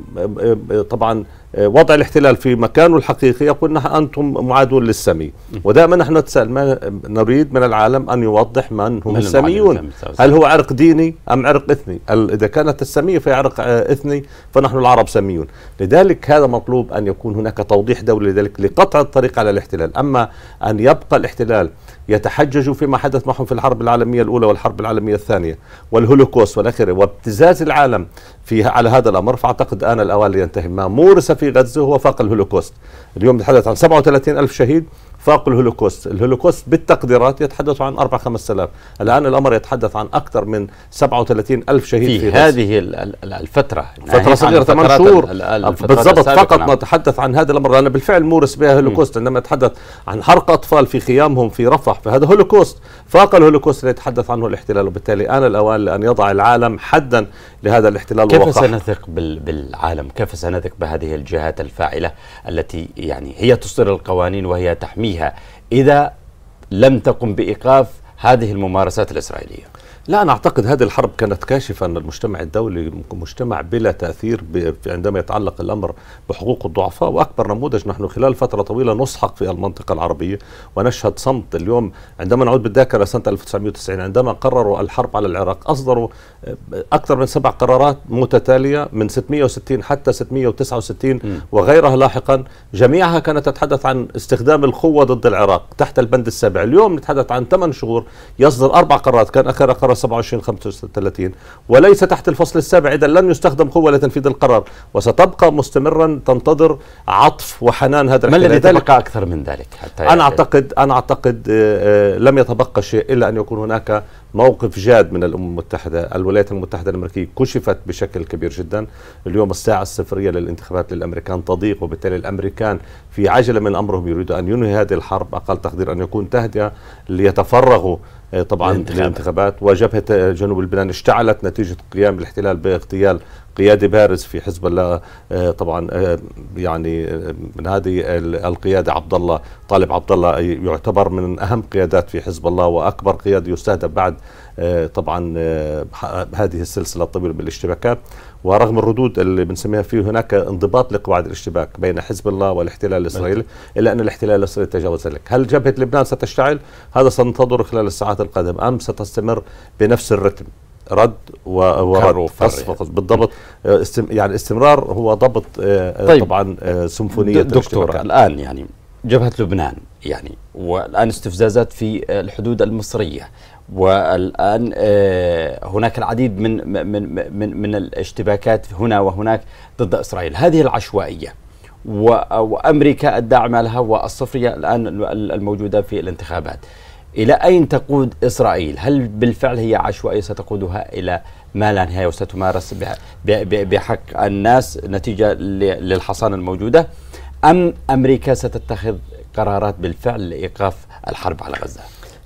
طبعا وضع الاحتلال في مكانه الحقيقي يقول نحن انتم معادون للسمي ودائما نحن نتساءل ما نريد من العالم ان يوضح من هم من الساميون هل هو عرق ديني ام عرق اثني اذا كانت الساميه في عرق آه، اثني فنحن العرب ساميون لذلك هذا مطلوب ان يكون هناك توضيح دولي لذلك لقطع الطريق على الاحتلال اما ان يبقى الاحتلال يتحججوا فيما حدث معهم في الحرب العالمية الأولى والحرب العالمية الثانية والهولوكوست والآخرة وابتزاز العالم في على هذا الأمر فأعتقد آن الأوان لينتهي ما مورس في غزة هو فاق الهولوكوست اليوم نتحدث عن 37 ألف شهيد فاق الهولوكوست الهولوكوست بالتقديرات يتحدث عن 4 5000 الآن الأمر يتحدث عن أكثر من 37 ألف شهيد في, في هذه الفترة فترة صغيرة 8 شهور بالضبط فقط نعم. نتحدث عن هذا الأمر لانه بالفعل مورس بها هولوكوست عندما يتحدث عن حرق أطفال في خيامهم في رفح فهذا هولوكوست فاق الهولوكوست الذي يتحدث عنه الاحتلال وبالتالي آن الأوان لأن يضع العالم حدا لهذا الاحتلال كيف سنثق بالعالم كيف سنثق بهذه الجهات الفاعلة التي يعني هي تصدر القوانين وهي تحميها عليها إذا لم تقم بإيقاف هذه الممارسات الإسرائيلية لا أنا أعتقد هذه الحرب كانت كاشفة أن المجتمع الدولي مجتمع بلا تأثير عندما يتعلق الأمر بحقوق الضعفاء وأكبر نموذج نحن خلال فترة طويلة نسحق في المنطقة العربية ونشهد صمت اليوم عندما نعود بالذاكرة سنة 1990 عندما قرروا الحرب على العراق أصدروا آه، أكثر من سبع قرارات متتالية من 660 حتى 669 م. وغيرها لاحقا جميعها كانت تتحدث عن استخدام القوة ضد العراق تحت البند السابع اليوم نتحدث عن ثمان شهور يصدر أربع قرارات كان آخر قرار 27 35 وليس تحت الفصل السابع إذا لن يستخدم قوة لتنفيذ القرار وستبقى مستمرا تنتظر عطف وحنان هذا ما الذي تبقى أكثر من ذلك حتى أنا يعني أعتقد أنا أعتقد آه، آه، لم يتبقى شيء إلا أن يكون هناك موقف جاد من الامم المتحده، الولايات المتحده الامريكيه كشفت بشكل كبير جدا، اليوم الساعه الصفريه للانتخابات للامريكان تضيق وبالتالي الامريكان في عجله من امرهم يريدوا ان ينهي هذه الحرب اقل تقدير ان يكون تهدئه ليتفرغوا آه، طبعا الانتخابات وجبهه آه، جنوب لبنان اشتعلت نتيجه قيام الاحتلال باغتيال قيادي بارز في حزب الله آه، طبعا آه، يعني آه، من هذه القيادة عبد الله طالب عبد الله يعتبر من أهم قيادات في حزب الله وأكبر قيادة يستهدف بعد طبعا هذه السلسلة الطويلة بالاشتباكات ورغم الردود اللي بنسميها فيه هناك انضباط لقواعد الاشتباك بين حزب الله والاحتلال الاسرائيلي الا ان الاحتلال الاسرائيلي تجاوز ذلك، هل جبهه لبنان ستشتعل؟ هذا سننتظره خلال الساعات القادمه، ام ستستمر بنفس الرتم؟ رد ورد اصفق يعني. بالضبط آه، استم يعني استمرار هو ضبط آه، آه، طيب طبعا سمفونيه دكتور الان يعني جبهه لبنان يعني والان استفزازات في الحدود المصريه والان هناك العديد من من من من الاشتباكات هنا وهناك ضد اسرائيل هذه العشوائيه وامريكا الداعمه لها والصفريه الان الموجوده في الانتخابات إلى أين تقود إسرائيل؟ هل بالفعل هي عشوائية ستقودها إلى ما لا نهاية وستمارس بحق الناس نتيجة للحصانة الموجودة؟ أم أمريكا ستتخذ قرارات بالفعل لإيقاف الحرب على غزة؟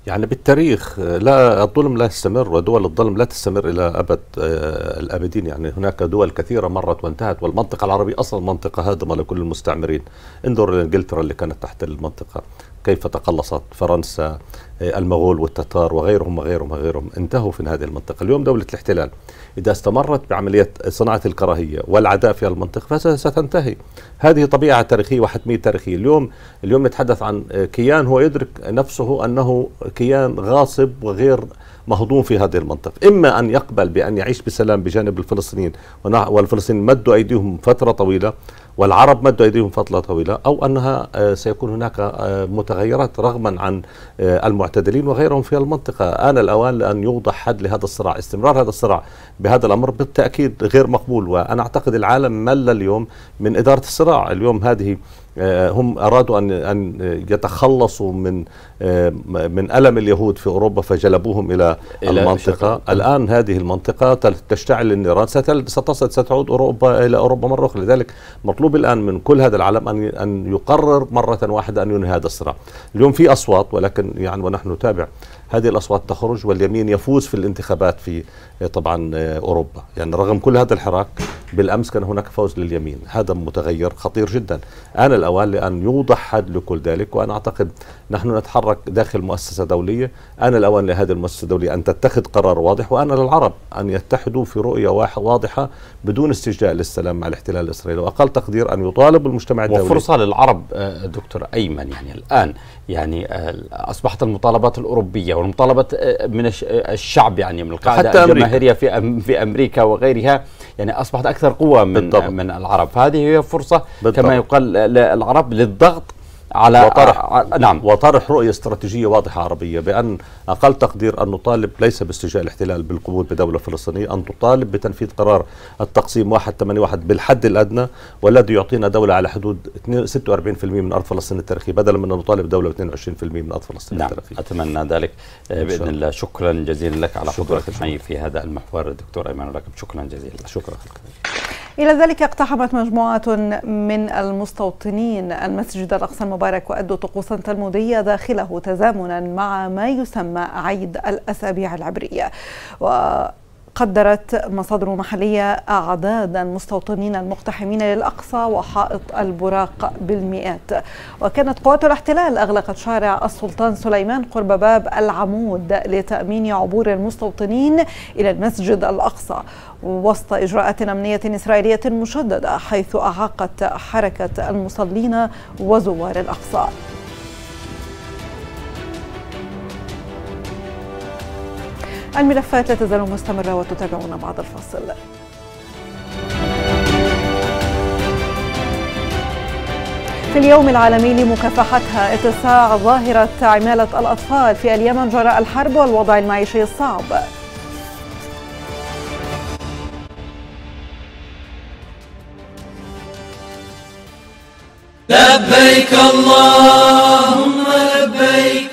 يعني بالتاريخ لا الظلم لا يستمر ودول الظلم لا تستمر الى ابد آه، الابدين يعني هناك دول كثيره مرت وانتهت والمنطقه العربيه اصلا منطقه هادمه لكل المستعمرين انظر لانجلترا اللي كانت تحت المنطقه كيف تقلصت فرنسا آه، المغول والتتار وغيرهم وغيرهم وغيرهم انتهوا في هذه المنطقة اليوم دولة الاحتلال إذا استمرت بعملية صناعة الكراهية والعداء في المنطقة فستنتهي هذه طبيعة تاريخية وحتمية تاريخية اليوم اليوم نتحدث عن كيان هو يدرك نفسه أنه كيان غاصب وغير مهضوم في هذه المنطقة إما أن يقبل بأن يعيش بسلام بجانب الفلسطينيين والفلسطينيين مدوا أيديهم فترة طويلة والعرب مدوا أيديهم فترة طويلة أو أنها آه، سيكون هناك آه، متغيرات رغما عن آه، المعتدلين وغيرهم في المنطقة آن الأوان لأن يوضح حد لهذا الصراع استمرار هذا الصراع بهذا الأمر بالتأكيد غير مقبول وأنا أعتقد العالم مل اليوم من إدارة الصراع اليوم هذه آه، هم ارادوا ان ان يتخلصوا من آه، من الم اليهود في اوروبا فجلبوهم الى, إلى المنطقه شكرا. الان هذه المنطقه تشتعل النيران ستصل ستعود اوروبا الى اوروبا مره اخرى لذلك مطلوب الان من كل هذا العالم ان ان يقرر مره واحده ان ينهي هذا الصراع اليوم في اصوات ولكن يعني ونحن نتابع هذه الاصوات تخرج واليمين يفوز في الانتخابات في إيه طبعا آه، اوروبا يعني رغم كل هذا الحراك بالامس كان هناك فوز لليمين هذا متغير خطير جدا آن الأوان لأن يوضح حد لكل ذلك وأنا أعتقد نحن نتحرك داخل مؤسسة دولية آن الأوان لهذه المؤسسة الدولية أن تتخذ قرار واضح وآن للعرب أن يتحدوا في رؤية واضحة بدون استجلاء للسلام مع الاحتلال الإسرائيلي وأقل تقدير أن يطالب المجتمع الدولي وفرصة للعرب آه، دكتور أيمن يعني الآن يعني آه، أصبحت المطالبات الأوروبية والمطالبات من الشعب يعني من القاعدة حتى الجماهيريه في في امريكا وغيرها يعني اصبحت اكثر قوه من بالضبط. من العرب فهذه هي فرصه بالضبط. كما يقال للعرب للضغط على وطرح نعم وطرح رؤية استراتيجية واضحة عربية بأن أقل تقدير أن نطالب ليس باستجاء الاحتلال بالقبول بدولة فلسطينية أن تطالب بتنفيذ قرار التقسيم 181 بالحد الأدنى والذي يعطينا دولة على حدود 46% من أرض فلسطين التاريخية بدلا من أن نطالب دولة 22% من أرض فلسطين نعم التاريخية أتمنى ذلك بإذن الله شكرا جزيلا لك على حضورك الحي في هذا المحور دكتور أيمن ركب شكرا جزيلا شكرا إلى ذلك اقتحمت مجموعة من المستوطنين المسجد الأقصى المبارك وأدوا طقوسا تلمودية داخله تزامنا مع ما يسمى عيد الأسابيع العبرية و قدرت مصادر محلية أعداد المستوطنين المقتحمين للأقصى وحائط البراق بالمئات وكانت قوات الاحتلال أغلقت شارع السلطان سليمان قرب باب العمود لتأمين عبور المستوطنين إلى المسجد الأقصى وسط إجراءات أمنية إسرائيلية مشددة حيث أعاقت حركة المصلين وزوار الأقصى الملفات لا تزال مستمرة وتتابعون بعد الفاصل في اليوم العالمي لمكافحتها اتساع ظاهرة عمالة الأطفال في اليمن جراء الحرب والوضع المعيشي الصعب لبيك اللهم لبيك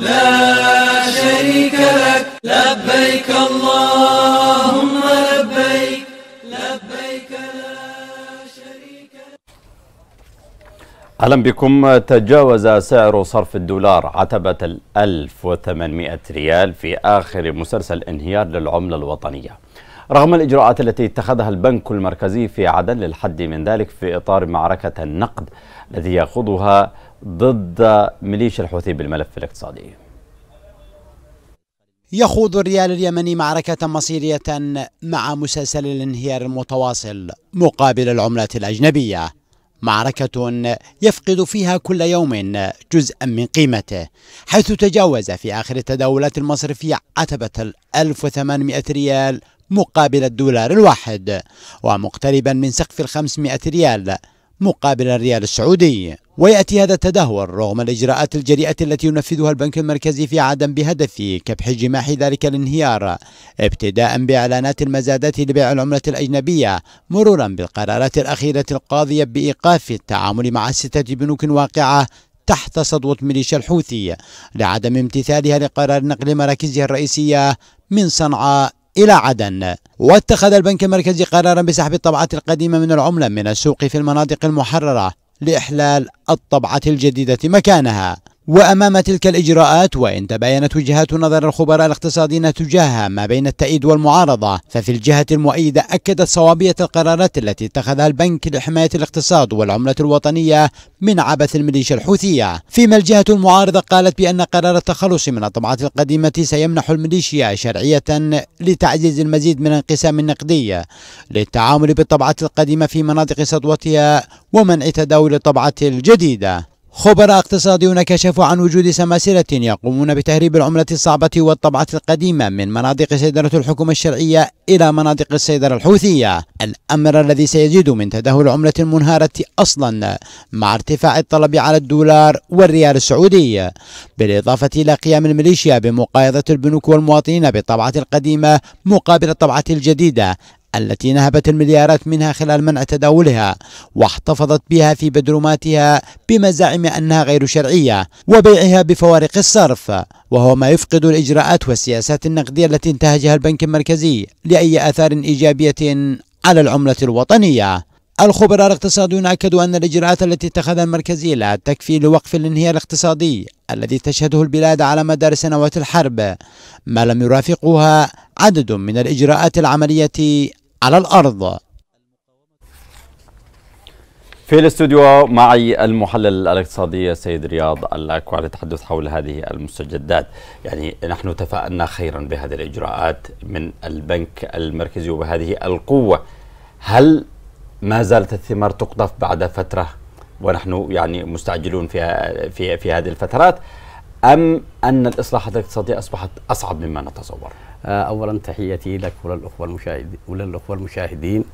لا شريك لك لبيك اللهم لبيك لبيك لا شريك لك أهلا بكم تجاوز سعر صرف الدولار عتبة ال 1800 ريال في آخر مسلسل انهيار للعملة الوطنية رغم الإجراءات التي اتخذها البنك المركزي في عدن للحد من ذلك في إطار معركة النقد التي يخوضها ضد ميليشيا الحوثي بالملف الاقتصادي يخوض الريال اليمني معركة مصيرية مع مسلسل الانهيار المتواصل مقابل العملات الأجنبية معركة يفقد فيها كل يوم جزءا من قيمته حيث تجاوز في آخر التداولات المصرفية عتبة 1800 ريال مقابل الدولار الواحد ومقتربا من سقف ال 500 ريال مقابل الريال السعودي ويأتي هذا التدهور رغم الإجراءات الجريئة التي ينفذها البنك المركزي في عدن بهدف كبح جماح ذلك الانهيار ابتداء بإعلانات المزادات لبيع العملة الأجنبية مرورا بالقرارات الأخيرة القاضية بإيقاف التعامل مع ستة بنوك واقعة تحت سطوة ميليشيا الحوثي لعدم امتثالها لقرار نقل مراكزها الرئيسية من صنعاء إلى عدن واتخذ البنك المركزي قرارا بسحب الطبعات القديمة من العملة من السوق في المناطق المحررة لإحلال الطبعة الجديدة مكانها وأمام تلك الإجراءات وإن تباينت وجهات نظر الخبراء الاقتصاديين تجاهها ما بين التأييد والمعارضة ففي الجهة المؤيدة أكدت صوابية القرارات التي اتخذها البنك لحماية الاقتصاد والعملة الوطنية من عبث الميليشيا الحوثية فيما الجهة المعارضة قالت بأن قرار التخلص من الطبعات القديمة سيمنح الميليشيا شرعية لتعزيز المزيد من الانقسام النقدي للتعامل بالطبعات القديمة في مناطق سطوتها ومنع تداول الطبعات الجديدة خبراء اقتصاديون كشفوا عن وجود سماسرة يقومون بتهريب العملة الصعبة والطبعة القديمة من مناطق سيطرة الحكومة الشرعية إلى مناطق السيطرة الحوثية الأمر الذي سيزيد من تدهور العملة المنهارة أصلا مع ارتفاع الطلب على الدولار والريال السعودي بالإضافة إلى قيام الميليشيا بمقايضة البنوك والمواطنين بالطبعة القديمة مقابل الطبعة الجديدة التي نهبت المليارات منها خلال منع تداولها واحتفظت بها في بدروماتها بمزاعم أنها غير شرعية وبيعها بفوارق الصرف وهو ما يفقد الإجراءات والسياسات النقدية التي انتهجها البنك المركزي لأي آثار إيجابية على العملة الوطنية الخبراء الاقتصاديون أكدوا أن الإجراءات التي اتخذها المركزي لا تكفي لوقف الانهيار الاقتصادي الذي تشهده البلاد على مدار سنوات الحرب ما لم يرافقها عدد من الإجراءات العملية على الأرض في الاستوديو معي المحلل الاقتصادي السيد رياض على للتحدث حول هذه المستجدات يعني نحن تفاءلنا خيرا بهذه الإجراءات من البنك المركزي وبهذه القوة هل ما زالت الثمار تقطف بعد فترة ونحن يعني مستعجلون في في في هذه الفترات أم أن الإصلاحات الاقتصادية أصبحت أصعب مما نتصور؟ آه، أولا تحيتي لك وللأخوة المشاهدين وللأخوة المشاهدين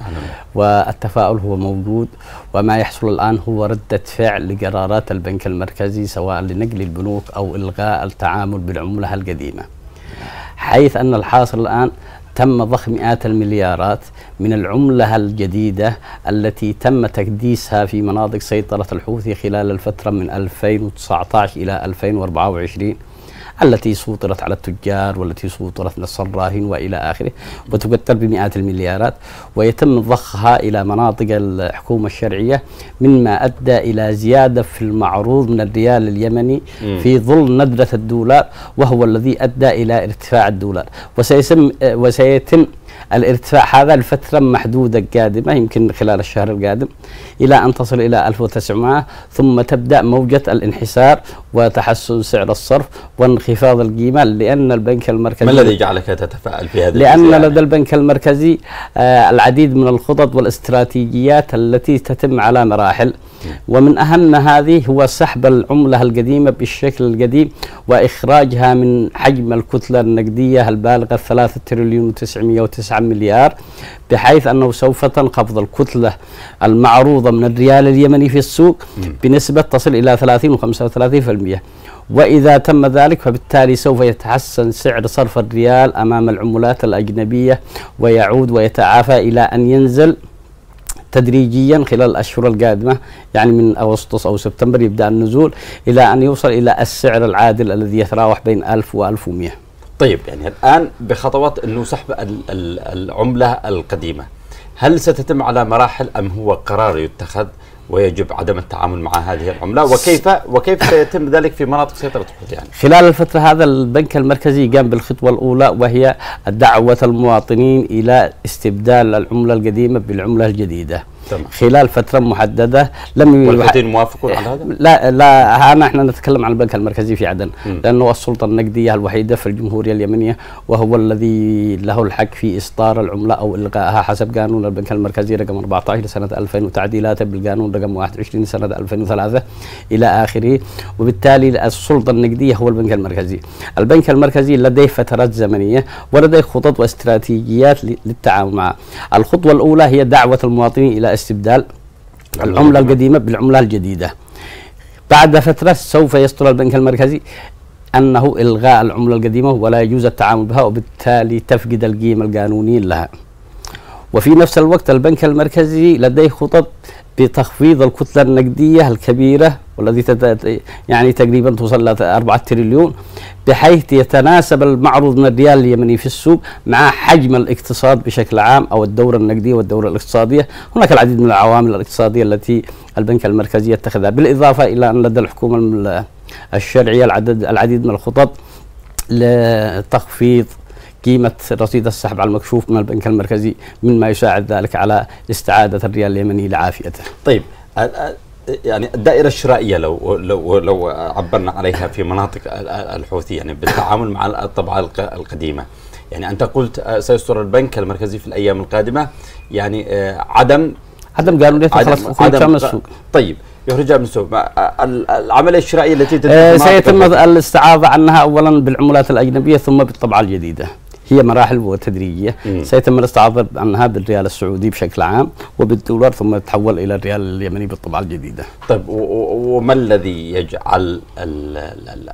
والتفاؤل هو موجود وما يحصل الآن هو ردة فعل لقرارات البنك المركزي سواء لنقل البنوك أو إلغاء التعامل بالعملة القديمة حيث أن الحاصل الآن تم ضخ مئات المليارات من العملة الجديدة التي تم تكديسها في مناطق سيطرة الحوثي خلال الفترة من 2019 إلى 2024 التي سوطرت على التجار والتي سيطرت للصراهين والى اخره وتقتل بمئات المليارات ويتم ضخها الى مناطق الحكومه الشرعيه مما ادى الى زياده في المعروض من الريال اليمني في ظل ندره الدولار وهو الذي ادى الى ارتفاع الدولار وسيسم وسيتم الارتفاع هذا لفترة محدودة قادمة يمكن خلال الشهر القادم إلى أن تصل إلى 1900 ثم تبدأ موجة الانحسار وتحسن سعر الصرف وانخفاض القيمة لأن البنك المركزي ما الذي جعلك تتفائل في هذه لأن لدى البنك المركزي آه العديد من الخطط والاستراتيجيات التي تتم على مراحل ومن أهم هذه هو سحب العملة القديمة بالشكل القديم وإخراجها من حجم الكتلة النقدية البالغة 3 تريليون و909 مليار بحيث أنه سوف تنخفض الكتلة المعروضة من الريال اليمني في السوق بنسبة تصل إلى 30 و 35% وإذا تم ذلك فبالتالي سوف يتحسن سعر صرف الريال أمام العملات الأجنبية ويعود ويتعافى إلى أن ينزل تدريجيا خلال الأشهر القادمة يعني من أغسطس أو سبتمبر يبدأ النزول إلى أن يوصل إلى السعر العادل الذي يتراوح بين 1000 و 1100 طيب يعني الآن بخطوات أنه سحب العملة القديمة هل ستتم على مراحل أم هو قرار يتخذ ويجب عدم التعامل مع هذه العملة وكيف وكيف سيتم ذلك في مناطق سيطرة الحوثي يعني؟ خلال الفترة هذا البنك المركزي قام بالخطوة الأولى وهي دعوة المواطنين إلى استبدال العملة القديمة بالعملة الجديدة تمام. خلال فتره محدده لم والحدين موافقون على هذا؟ لا لا انا احنا نتكلم عن البنك المركزي في عدن م. لانه السلطه النقديه الوحيده في الجمهوريه اليمنيه وهو الذي له الحق في اصدار العمله او الغائها حسب قانون البنك المركزي رقم 14 لسنه 2000 وتعديلاته بالقانون رقم 21 لسنه 2003 الى اخره وبالتالي السلطه النقديه هو البنك المركزي. البنك المركزي لديه فترات زمنيه ولديه خطط واستراتيجيات للتعامل معه. الخطوه الاولى هي دعوه المواطنين الى استبدال العملة القديمة بالعملة الجديدة بعد فترة سوف يصدر البنك المركزي أنه إلغاء العملة القديمة ولا يجوز التعامل بها وبالتالي تفقد القيمة القانونية لها وفي نفس الوقت البنك المركزي لديه خطط بتخفيض الكتلة النقدية الكبيرة والذي يعني تقريبا توصل ل 4 تريليون بحيث يتناسب المعروض من الريال اليمني في السوق مع حجم الاقتصاد بشكل عام او الدورة النقدية والدورة الاقتصادية، هناك العديد من العوامل الاقتصادية التي البنك المركزي يتخذها بالاضافة الى ان لدى الحكومة الشرعية العدد العديد من الخطط لتخفيض قيمة رصيد السحب على المكشوف من البنك المركزي مما يساعد ذلك على استعادة الريال اليمني لعافيته طيب يعني الدائرة الشرائية لو لو لو عبرنا عليها في مناطق الحوثي يعني بالتعامل مع الطبعة القديمة يعني أنت قلت سيصدر البنك المركزي في الأيام القادمة يعني عدم عدم قانونية لي طيب، من السوق طيب يخرجها من السوق العمليه الشرائيه التي آه سيتم الاستعاضه عنها اولا بالعملات الاجنبيه ثم بالطبعه الجديده هي مراحل وتدريجيه سيتم الاستعاضه عنها بالريال السعودي بشكل عام وبالدولار ثم تتحول الى الريال اليمني بالطبعه الجديده. طيب وما الذي يجعل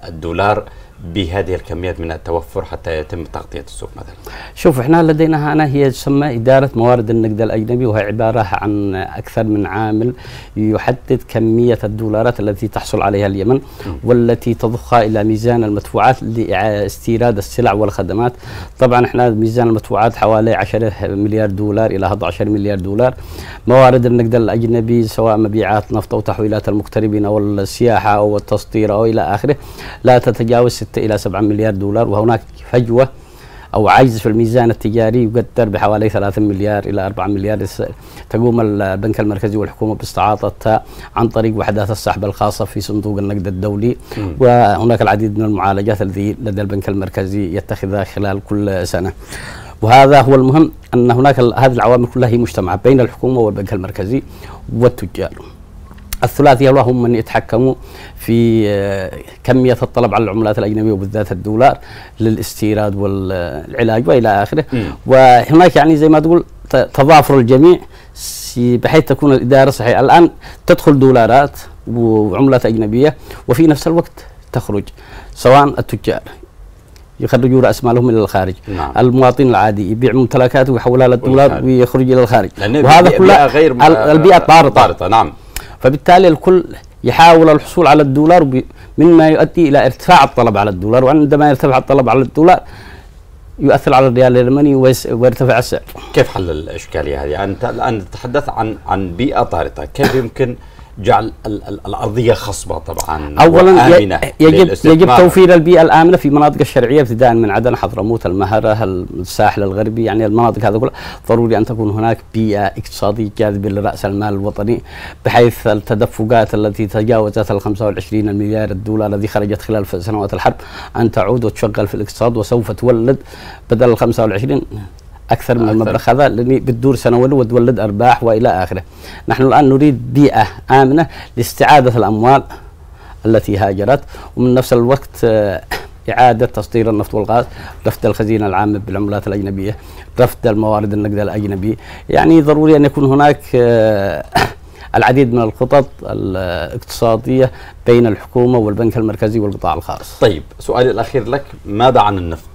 الدولار بهذه الكميات من التوفر حتى يتم تغطية السوق مثلا؟ شوف احنا لدينا هنا هي تسمى إدارة موارد النقد الأجنبي وهي عبارة عن أكثر من عامل يحدد كمية الدولارات التي تحصل عليها اليمن والتي تضخها إلى ميزان المدفوعات لاستيراد السلع والخدمات طبعا احنا ميزان المدفوعات حوالي 10 مليار دولار إلى 11 مليار دولار موارد النقد الأجنبي سواء مبيعات نفط أو تحويلات المغتربين أو السياحة أو التصدير أو إلى آخره لا تتجاوز 6 إلى 7 مليار دولار وهناك فجوة أو عجز في الميزان التجاري يقدر بحوالي 3 مليار إلى 4 مليار تقوم البنك المركزي والحكومة باستعاطتها عن طريق وحدات السحب الخاصة في صندوق النقد الدولي وهناك العديد من المعالجات التي لدى البنك المركزي يتخذها خلال كل سنة وهذا هو المهم أن هناك هذه العوامل كلها هي مجتمعة بين الحكومة والبنك المركزي والتجار الثلاثية هم من يتحكموا في آه، كمية الطلب على العملات الأجنبية وبالذات الدولار للاستيراد والعلاج وإلى آخره م. وهناك يعني زي ما تقول تضافر الجميع بحيث تكون الإدارة صحيحة الآن تدخل دولارات وعملات أجنبية وفي نفس الوقت تخرج سواء التجار يخرجوا راس مالهم الى الخارج نعم. المواطن العادي يبيع ممتلكاته ويحولها للدولار ويخرج الى الخارج وهذا كله البيئه طارطه نعم فبالتالي الكل يحاول الحصول على الدولار مما يؤدي الى ارتفاع الطلب على الدولار وعندما يرتفع الطلب على الدولار يؤثر على الريال اليمني ويرتفع السعر. كيف حل الاشكاليه هذه؟ انت الان تتحدث عن عن بيئه طارئه، كيف يمكن جعل الارضيه خصبه طبعا اولا يجب يجب توفير البيئه الامنه في مناطق الشرعيه ابتداء من عدن حضرموت المهره الساحل الغربي يعني المناطق هذه كلها ضروري ان تكون هناك بيئه اقتصاديه جاذبه لراس المال الوطني بحيث التدفقات التي تجاوزت ال 25 مليار الدولار الذي خرجت خلال سنوات الحرب ان تعود وتشغل في الاقتصاد وسوف تولد بدل ال 25 اكثر من المبلغ هذا لاني بتدور سنويا وتولد ارباح والى اخره. نحن الان نريد بيئه امنه لاستعاده الاموال التي هاجرت ومن نفس الوقت آه، إعادة تصدير النفط والغاز رفض الخزينة العامة بالعملات الأجنبية رفض الموارد النقد الأجنبي يعني ضروري أن يكون هناك آه، العديد من الخطط الاقتصادية بين الحكومة والبنك المركزي والقطاع الخاص طيب سؤالي الأخير لك ماذا عن النفط؟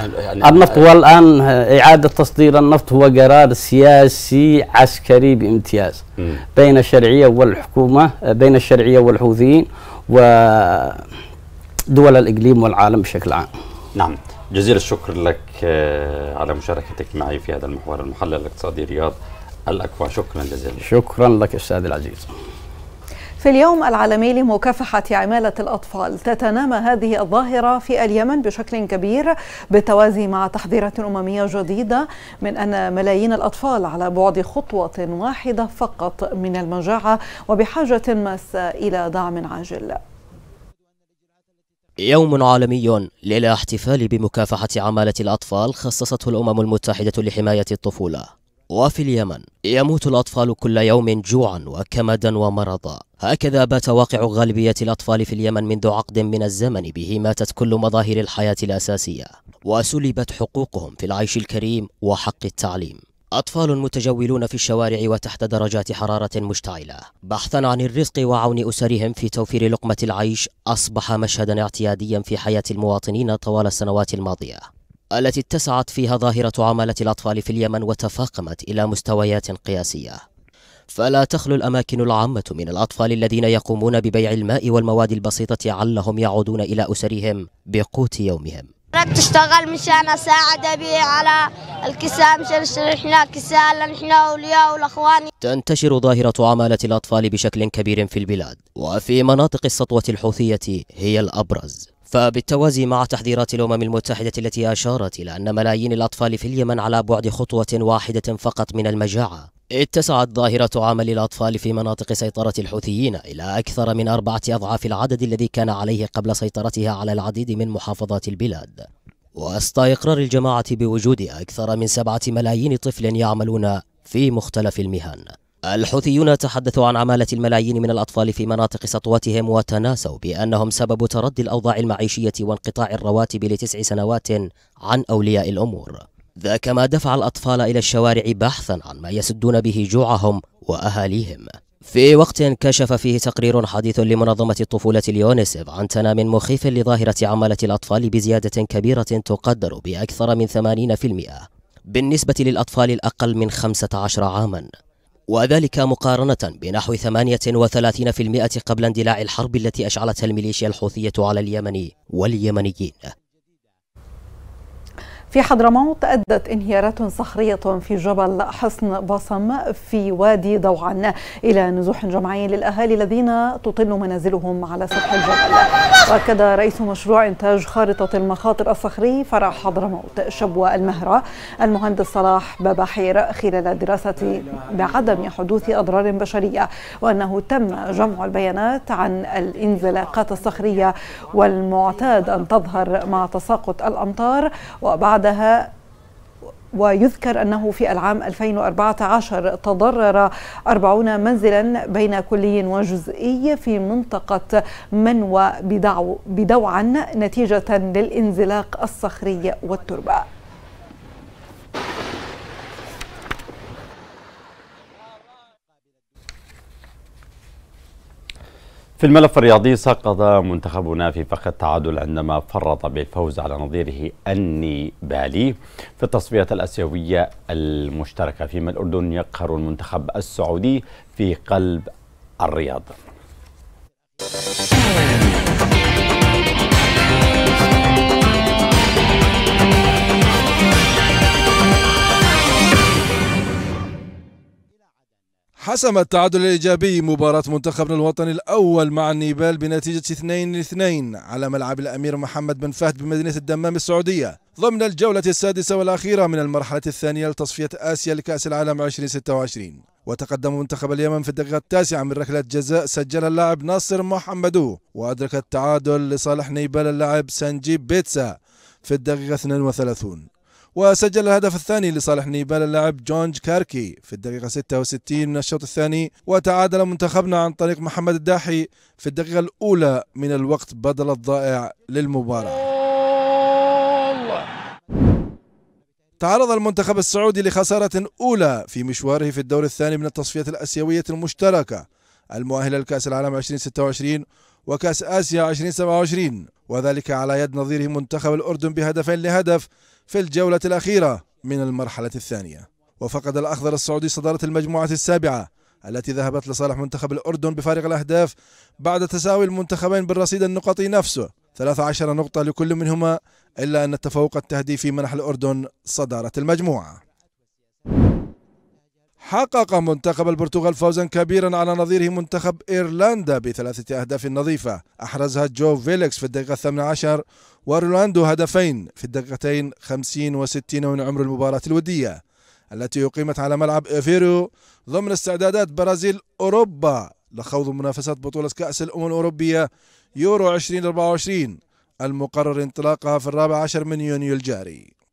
يعني النفط هو الآن إعادة تصدير النفط هو قرار سياسي عسكري بامتياز م. بين الشرعية والحكومة بين الشرعية والحوثيين ودول الإقليم والعالم بشكل عام نعم جزيل الشكر لك آه، على مشاركتك معي في هذا المحور المحلل الاقتصادي رياض الاكوا شكرا جزيلا شكرا لك أستاذ العزيز في اليوم العالمي لمكافحة عمالة الأطفال تتنامى هذه الظاهرة في اليمن بشكل كبير بالتوازي مع تحذيرات أممية جديدة من أن ملايين الأطفال على بعد خطوة واحدة فقط من المجاعة وبحاجة ماسة إلى دعم عاجل يوم عالمي للاحتفال بمكافحة عمالة الأطفال خصصته الأمم المتحدة لحماية الطفولة وفي اليمن يموت الأطفال كل يوم جوعا وكمدا ومرضا هكذا بات واقع غالبية الأطفال في اليمن منذ عقد من الزمن به ماتت كل مظاهر الحياة الأساسية وسلبت حقوقهم في العيش الكريم وحق التعليم أطفال متجولون في الشوارع وتحت درجات حرارة مشتعلة بحثا عن الرزق وعون أسرهم في توفير لقمة العيش أصبح مشهدا اعتياديا في حياة المواطنين طوال السنوات الماضية التي اتسعت فيها ظاهرة عمالة الأطفال في اليمن وتفاقمت إلى مستويات قياسية فلا تخلو الأماكن العامة من الأطفال الذين يقومون ببيع الماء والمواد البسيطة علهم يعودون إلى أسرهم بقوت يومهم رحت اشتغل مشان اساعد ابي على الكساء مشان احنا كساء نحن احنا اولياء والاخواني تنتشر ظاهرة عمالة الأطفال بشكل كبير في البلاد وفي مناطق السطوة الحوثية هي الأبرز فبالتوازي مع تحذيرات الأمم المتحدة التي أشارت إلى أن ملايين الأطفال في اليمن على بعد خطوة واحدة فقط من المجاعة اتسعت ظاهرة عمل الأطفال في مناطق سيطرة الحوثيين إلى أكثر من أربعة أضعاف العدد الذي كان عليه قبل سيطرتها على العديد من محافظات البلاد وسط إقرار الجماعة بوجود أكثر من سبعة ملايين طفل يعملون في مختلف المهن الحوثيون تحدثوا عن عمالة الملايين من الأطفال في مناطق سطوتهم وتناسوا بأنهم سبب تردي الأوضاع المعيشية وانقطاع الرواتب لتسع سنوات عن أولياء الأمور ذاك ما دفع الأطفال إلى الشوارع بحثا عن ما يسدون به جوعهم وأهاليهم في وقت كشف فيه تقرير حديث لمنظمة الطفولة اليونيسف عن تنام مخيف لظاهرة عمالة الأطفال بزيادة كبيرة تقدر بأكثر من 80% بالنسبة للأطفال الأقل من 15 عاما وذلك مقارنة بنحو 38% قبل اندلاع الحرب التي أشعلتها الميليشيا الحوثية على اليمن واليمنيين في حضرموت أدت انهيارات صخرية في جبل حصن بصم في وادي ضوعا إلى نزوح جماعي للأهالي الذين تطل منازلهم على سطح الجبل وأكد رئيس مشروع إنتاج خارطة المخاطر الصخري فرع حضرموت شبوة المهرة المهندس صلاح حير خلال دراسة بعدم حدوث أضرار بشرية وأنه تم جمع البيانات عن الانزلاقات الصخرية والمعتاد أن تظهر مع تساقط الأمطار وبعد بعدها ويذكر أنه في العام 2014 تضرر 40 منزلا بين كلي وجزئي في منطقة منوى بدوعا نتيجة للانزلاق الصخري والتربة في الملف الرياضي سقط منتخبنا في فخ التعادل عندما فرط بالفوز على نظيره أني بالي في التصفية الأسيوية المشتركة فيما الأردن يقهر المنتخب السعودي في قلب الرياض حسم التعادل الإيجابي مباراة منتخبنا الوطني الأول مع النيبال بنتيجة 2-2 على ملعب الأمير محمد بن فهد بمدينة الدمام السعودية ضمن الجولة السادسة والأخيرة من المرحلة الثانية لتصفية آسيا لكأس العالم 2026 وتقدم منتخب اليمن في الدقيقة التاسعة من ركلة جزاء سجلها اللاعب ناصر محمدو وأدرك التعادل لصالح نيبال اللاعب سنجيب بيتسا في الدقيقة 32 وسجل الهدف الثاني لصالح نيبال اللاعب جونج كاركي في الدقيقة 66 من الشوط الثاني وتعادل منتخبنا عن طريق محمد الداحي في الدقيقة الأولى من الوقت بدل الضائع للمباراة تعرض المنتخب السعودي لخسارة أولى في مشواره في الدور الثاني من التصفية الأسيوية المشتركة المؤهلة لكأس العالم 2026 وكأس آسيا 2027 وذلك على يد نظيره منتخب الأردن بهدفين لهدف في الجولة الأخيرة من المرحلة الثانية وفقد الأخضر السعودي صدارة المجموعة السابعة التي ذهبت لصالح منتخب الأردن بفارق الأهداف بعد تساوي المنتخبين بالرصيد النقطي نفسه 13 نقطة لكل منهما إلا أن التفوق التهديفي منح الأردن صدارة المجموعة حقق منتخب البرتغال فوزا كبيرا على نظيره منتخب ايرلندا بثلاثه اهداف نظيفه احرزها جو فيليكس في الدقيقه الثامنه عشر ورونالدو هدفين في الدقيقتين 50 و60 من عمر المباراه الوديه التي اقيمت على ملعب افيرو ضمن استعدادات برازيل اوروبا لخوض منافسه بطوله كاس الامم الاوروبيه يورو 2024 المقرر انطلاقها في الرابع عشر من يونيو الجاري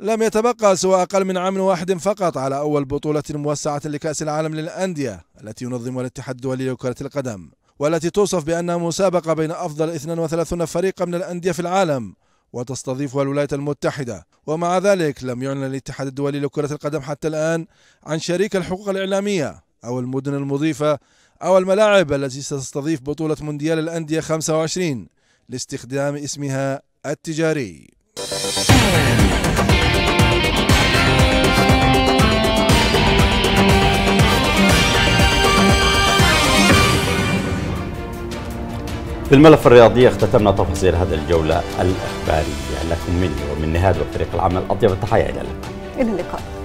لم يتبقى سوى أقل من عام واحد فقط على أول بطولة موسعة لكأس العالم للأندية التي ينظم الاتحاد الدولي لكرة القدم والتي توصف بأنها مسابقة بين أفضل 32 فريقا من الأندية في العالم وتستضيفها الولايات المتحدة ومع ذلك لم يعلن الاتحاد الدولي لكرة القدم حتى الآن عن شريك الحقوق الإعلامية أو المدن المضيفة أو الملاعب التي ستستضيف بطولة مونديال الأندية 25 لاستخدام اسمها التجاري في الملف الرياضي اختتمنا تفاصيل هذه الجولة الإخبارية لكم مني ومن نهاد وفريق العمل أطيب التحية إلى اللقاء إلى اللقاء